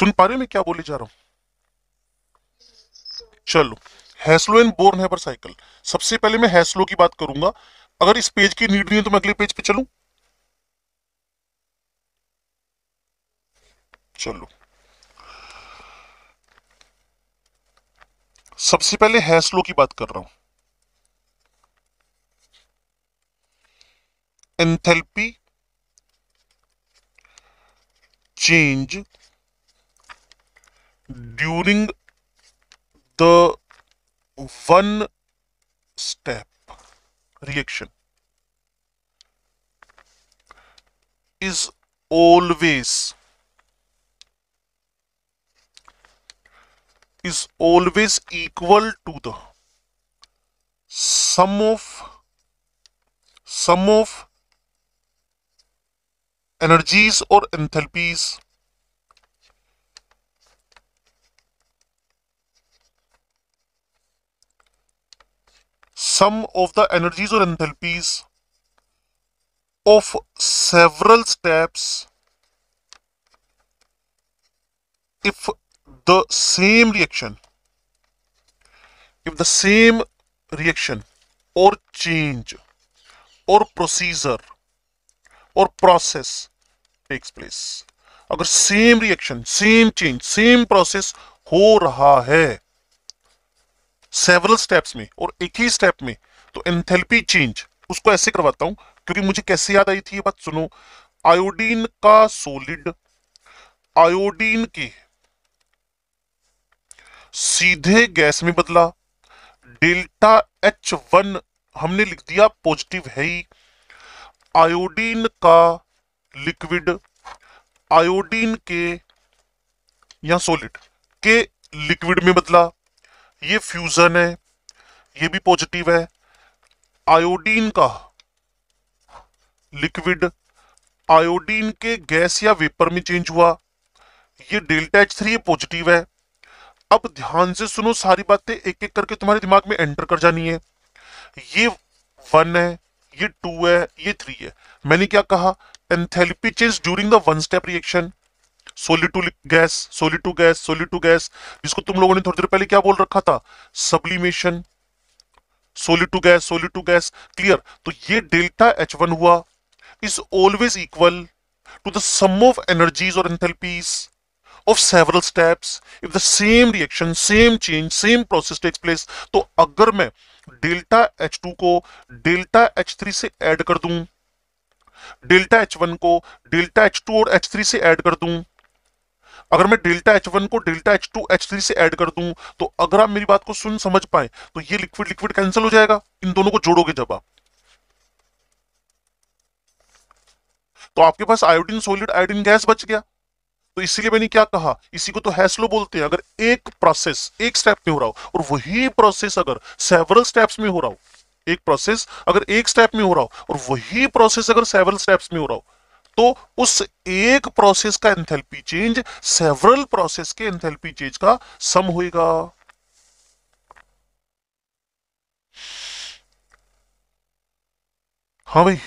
सुन पा रहे मैं क्या बोले जा रहा हूं चलो Hess law and Born Haber cycle सबसे पहले मैं हैस्लो की बात करूंगा अगर इस पेज की नीड नहीं है तो मैं अगले पेज पे चलू चलो सबसे पहले हैस्लो की बात कर रहा हूं enthalpy change during the one step reaction is always is always equal to the sum of sum of energies or enthalpies sum of the energies or enthalpies of several steps if the same reaction if the same reaction or change or procedure or process takes place अगर same reaction same change same process हो रहा है several steps में और एक ही step में तो enthalpy change उसको ऐसे करवाता हूं क्योंकि मुझे कैसे याद आई थी ये बात सुनो आयोडीन का सोलिड आयोडीन के सीधे गैस में बदला डेल्टा एच वन हमने लिख दिया पॉजिटिव है ही आयोडीन का लिक्विड आयोडीन के या सोलिड के लिक्विड में बदला ये फ्यूजन है ये भी पॉजिटिव है आयोडीन का लिक्विड आयोडीन के गैस या वेपर में चेंज हुआ ये डेल्टा एच थ्री पॉजिटिव है अब ध्यान से सुनो सारी बातें एक एक करके तुम्हारे दिमाग में एंटर कर जानी है ये वन है ये टू है ये थ्री है मैंने क्या कहा enthalpy change during the one step reaction solid to gas solid to gas solid to gas जिसको तुम लोगों ने थोड़ी देर पहले क्या बोल रखा था sublimation solid to gas solid to gas clear तो ये डेल्टा एच वन हुआ is always equal to the sum of energies और enthalpies of several steps if the same reaction same change same process takes place तो अगर मैं delta H two को delta H three से add कर दूं delta H one को delta H two और एच थ्री से एड कर दूं अगर मैं डेल्टा एच वन को delta H two H three से ऐड कर दूं तो अगर आप मेरी बात को सुन समझ पाए तो ये लिक्विड लिक्विड कैंसिल हो जाएगा इन दोनों को जोड़ोगे जब आप तो आपके पास आयोडीन सोलिड आयोडीन गैस बच गया तो इसीलिए मैंने क्या कहा इसी को तो हैसलो बोलते हैं अगर एक प्रोसेस एक स्टेप में हो रहा हो और वही प्रोसेस अगर सेवरल स्टेप्स में हो रहा हो एक प्रोसेस अगर एक स्टेप में हो रहा हो और वही प्रोसेस अगर सेवरल स्टेप्स में हो रहा हो तो उस एक प्रोसेस का एंथेल्पी चेंज सेवरल प्रोसेस के एंथेल्पी चेंज का सम होएगा हाँ भाई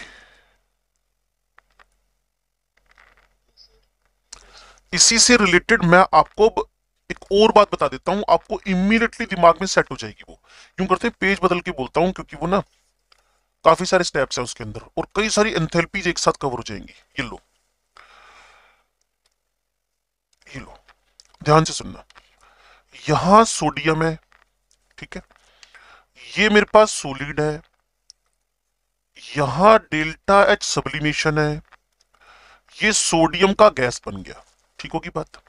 इसी से रिलेटेड मैं आपको एक और बात बता देता हूं आपको इमीडिएटली दिमाग में सेट हो जाएगी वो क्यों करते पेज बदल के बोलता हूं क्योंकि वो ना काफी सारे स्टेप्स हैं उसके अंदर और कई सारी एंथेल्पीज एक साथ कवर हो जाएंगी ये लो ये लो ध्यान से सुनना यहां सोडियम है ठीक है ये मेरे पास सोलिड है यहां डेल्टा एच सब्लिमेशन है ये सोडियम का गैस बन गया ठीक होगी बात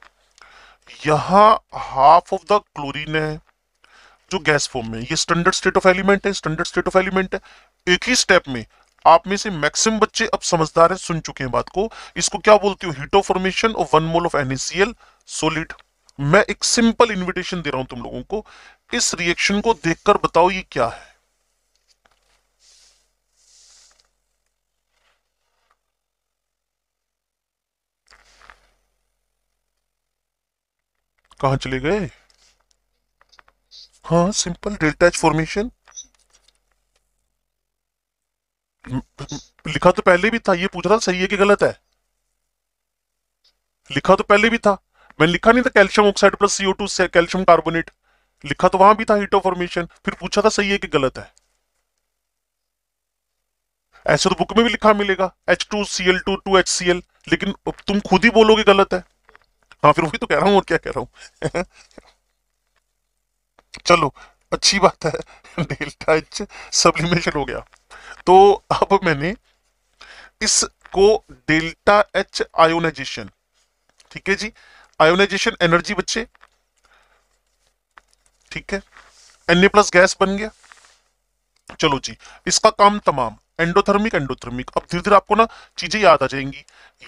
यहां हाफ ऑफ द क्लोरीन है जो गैस फॉर्म में ये स्टैंडर्ड स्टेट ऑफ एलिमेंट है स्टैंडर्ड स्टेट ऑफ एलिमेंट है एक ही स्टेप में आप में से मैक्सिम बच्चे अब समझदार है सुन चुके हैं बात को इसको क्या बोलते हो heat of formation of one mole of NaCl solid मैं एक सिंपल इन्विटेशन दे रहा हूं तुम लोगों को इस रिएक्शन को देखकर बताओ ये क्या है कहा चले गए हाँ सिंपल डेल्टा एच फॉर्मेशन लिखा तो पहले भी था ये पूछ रहा सही है कि गलत है लिखा तो पहले भी था मैंने लिखा नहीं था calcium oxide plus CO two calcium carbonate लिखा तो वहां भी था हीट ऑफ फॉर्मेशन फिर पूछा था सही है कि गलत है ऐसे तो बुक में भी लिखा मिलेगा H two C L two two H C L लेकिन तुम खुद ही बोलोगे गलत है हाँ फिर वही तो कह रहा हूं और क्या कह रहा हूं चलो अच्छी बात है डेल्टा एच सब्लिमेशन हो गया तो अब मैंने इसको डेल्टा एच आयोनाइजेशन ठीक है जी आयोनाइजेशन एनर्जी बच्चे ठीक है एन प्लस गैस बन गया चलो जी इसका काम तमाम एंडोथर्मिक एंडोथर्मिक अब धीरे धीरे आपको ना चीजें याद आ जाएंगी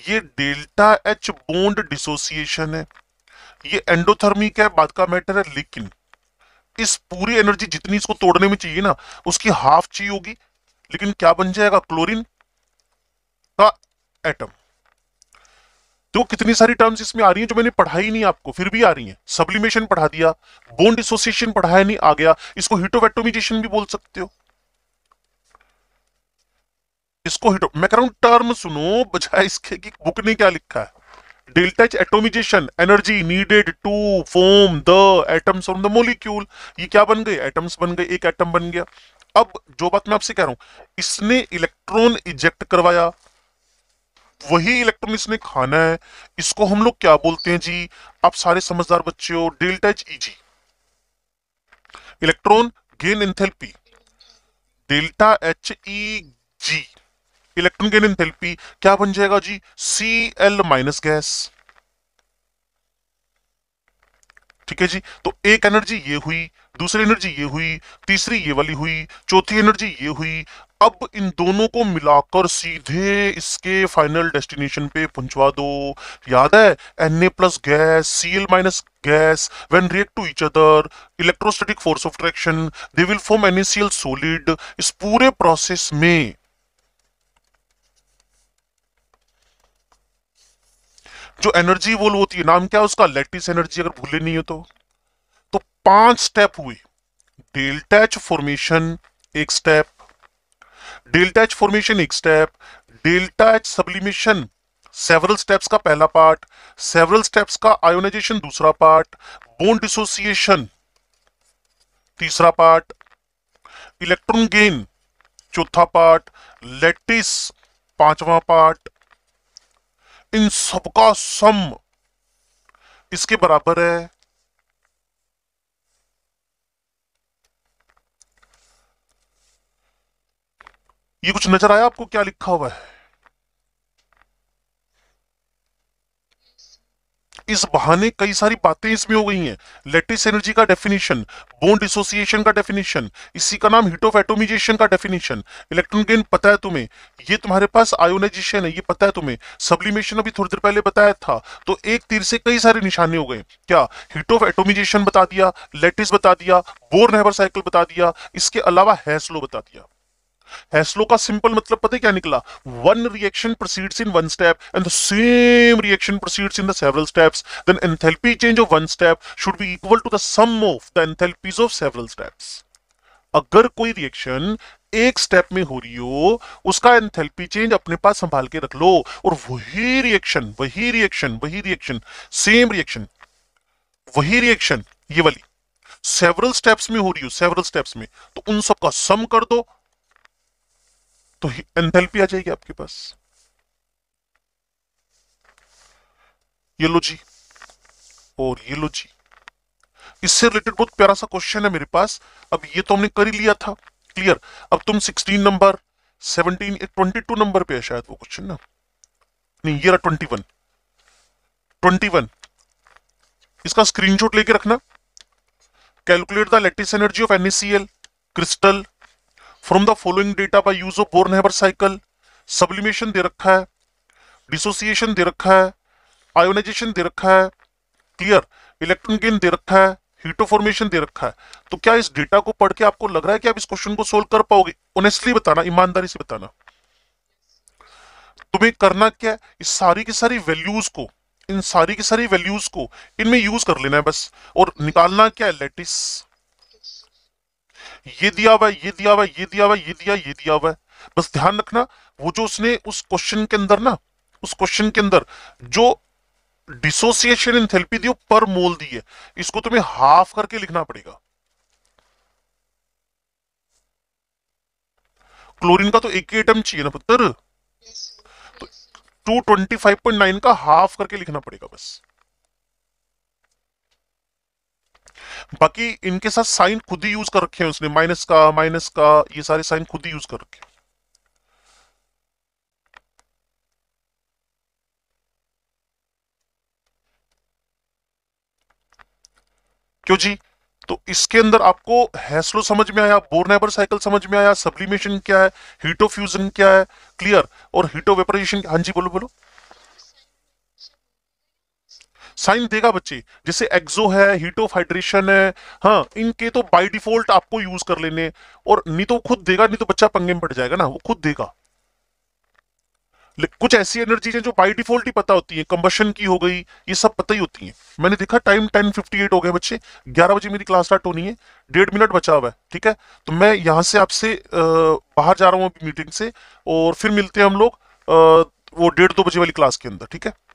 ये डेल्टा एच बोन्ड डिसोसिएशन है ये एंडोथर्मिक है बाद का मैटर है लेकिन इस पूरी एनर्जी जितनी इसको तोड़ने में चाहिए ना उसकी हाफ चाहिए होगी लेकिन क्या बन जाएगा क्लोरीन का एटम तो कितनी सारी टर्म्स इसमें आ रही हैं जो मैंने पढ़ाई नहीं आपको फिर भी आ रही हैं सब्लिमेशन पढ़ा दिया बोन एसोसिएशन पढ़ाया नहीं आ गया इसको हिटोवेटोमिजेशन भी बोल सकते हो इसको हिटो मैं कह रहा हूं टर्म सुनो बजाय इसके कि बुक ने क्या लिखा है delta atomisation energy needed to form the atoms on the molecule ये क्या बन गए एटम्स बन गए एक एटम बन गया अब जो बात मैं आपसे कह रहा हूं इसने इलेक्ट्रॉन इजेक्ट करवाया वही इलेक्ट्रॉन इसने खाना है इसको हम लोग क्या बोलते हैं जी आप सारे समझदार बच्चे हो delta H E G electron gain enthalpy delta H E G electron gain enthalpy क्या बन जाएगा जी सी एल माइनस गैस ठीक है जी तो एक एनर्जी ये हुई दूसरी एनर्जी ये हुई तीसरी ये वाली हुई चौथी एनर्जी ये हुई अब इन दोनों को मिलाकर सीधे इसके फाइनल डेस्टिनेशन पे पहुंचवा दो याद है N A plus gas C L minus gas when react to each other electrostatic force of traction they will form an solid इस पूरे प्रोसेस में जो एनर्जी वो होती है नाम क्या है उसका लेटिस एनर्जी अगर भूले नहीं हो तो तो पांच स्टेप हुए डेल्टा एच फॉर्मेशन एक स्टेप डेल्टा एच फॉर्मेशन एक step delta H sublimation several steps का पहला पार्ट सेवरल स्टेप्स का आयोनाइजेशन दूसरा पार्ट बोन डिसोसिएशन तीसरा पार्ट इलेक्ट्रॉन गेन चौथा पार्ट लेटिस पांचवा पार्ट इन सबका सम इसके बराबर है ये कुछ नजर आया आपको क्या लिखा हुआ है इस बहाने कई सारी बातें इसमें हो गई हैं लेटेस्ट एनर्जी का डेफिनेशन बोन्ड एसोसिएशन का डेफिनेशन इसी का नाम हिट ऑफ एटोमिजेशन का डेफिनेशन इलेक्ट्रॉन गेन पता है तुम्हें ये तुम्हारे पास आयोनाइजेशन है ये पता है तुम्हें सब्लिमेशन अभी थोड़ी देर पहले बताया था तो एक तीर से कई सारे निशाने हो गए क्या हिट ऑफ एटोमिजेशन बता दिया लेटेस्ट बता दिया बोर नेवर साइकिल बता दिया इसके अलावा हैस्लो बता दिया हैस्लो का सिंपल मतलब पता है क्या निकला one reaction proceeds in one step and the same reaction proceeds in the several steps then enthalpy change of one step should be equal to the sum of the enthalpies of several steps अगर कोई reaction एक step में हो रही हो उसका enthalpy change अपने पास संभाल के रख लो और वही रिएक्शन वही रिएक्शन वही रिएक्शन सेम रिएक्शन वही रिएक्शन ये वाली सेवरल स्टेप्स में हो रही हो सेवरल स्टेप्स में तो उन सब का सम कर दो तो एंथैल्पी आ जाएगी आपके पास ये लो जी और ये लो जी इससे रिलेटेड बहुत प्यारा सा क्वेश्चन है मेरे पास अब ये तो हमने कर ही लिया था क्लियर अब तुम 16 नंबर 17 22 नंबर पे है शायद वो क्वेश्चन ना नहीं ये रहा 21 21 इसका स्क्रीनशॉट लेके रखना calculate the lattice energy of NaCl crystal from the following data by use of Born Haber cycle sublimation दे रखा है डिसोसिएशन दे रखा है आयोनाइजेशन दे रखा है क्लियर इलेक्ट्रॉन गेन दे रखा है हीटोफॉर्मेशन दे रखा है तो क्या इस डेटा को पढ़ के आपको लग रहा है कि आप इस क्वेश्चन को सोल्व कर पाओगे ऑनेस्टली बताना ईमानदारी से बताना तुम्हें करना क्या है इस सारी की सारी वैल्यूज को इन सारी की सारी वैल्यूज को इनमें यूज कर लेना है बस और निकालना क्या है लेटिस ये दिया हुआ ये दिया हुआ ये दिया हुआ ये दिया ये दिया हुआ बस ध्यान रखना वो जो उसने उस क्वेश्चन के अंदर ना उस क्वेश्चन के अंदर जो डिसोसिएशन इन थेरेपी दी पर मोल दी है इसको तुम्हें हाफ करके लिखना पड़ेगा क्लोरीन का तो एक ही एटम चाहिए ना पुत्र तो 225.9 का हाफ करके लिखना पड़ेगा बस बाकी इनके साथ साइन खुद ही यूज कर रखे हैं उसने माइनस का माइनस का ये सारे साइन खुद ही यूज कर रखे क्यों जी तो इसके अंदर आपको हैसलो समझ में आया बोरनेबर साइकिल समझ में आया सब्लिमेशन क्या है हीटो फ्यूजन क्या है क्लियर और हीटो वेपरेशन हाँ जी बोलो बोलो साइन देगा बच्चे जैसे एक्सो है हाइड्रेशन है हाँ इनके तो बाय डिफॉल्ट आपको यूज कर लेने और नहीं तो खुद देगा नहीं तो बच्चा पंगे में पड़ जाएगा ना वो खुद देगा कुछ ऐसी एनर्जीज है जो बाई डिफॉल्ट ही पता होती है कंबशन की हो गई ये सब पता ही होती है मैंने देखा टाइम 10:58 हो गया बच्चे 11 बजे मेरी क्लास स्टार्ट होनी है डेढ़ मिनट बचा हुआ है ठीक है तो मैं यहाँ से आपसे बाहर जा रहा हूँ मीटिंग से और फिर मिलते हैं हम लोग वो डेढ़ दो बजे वाली क्लास के अंदर ठीक है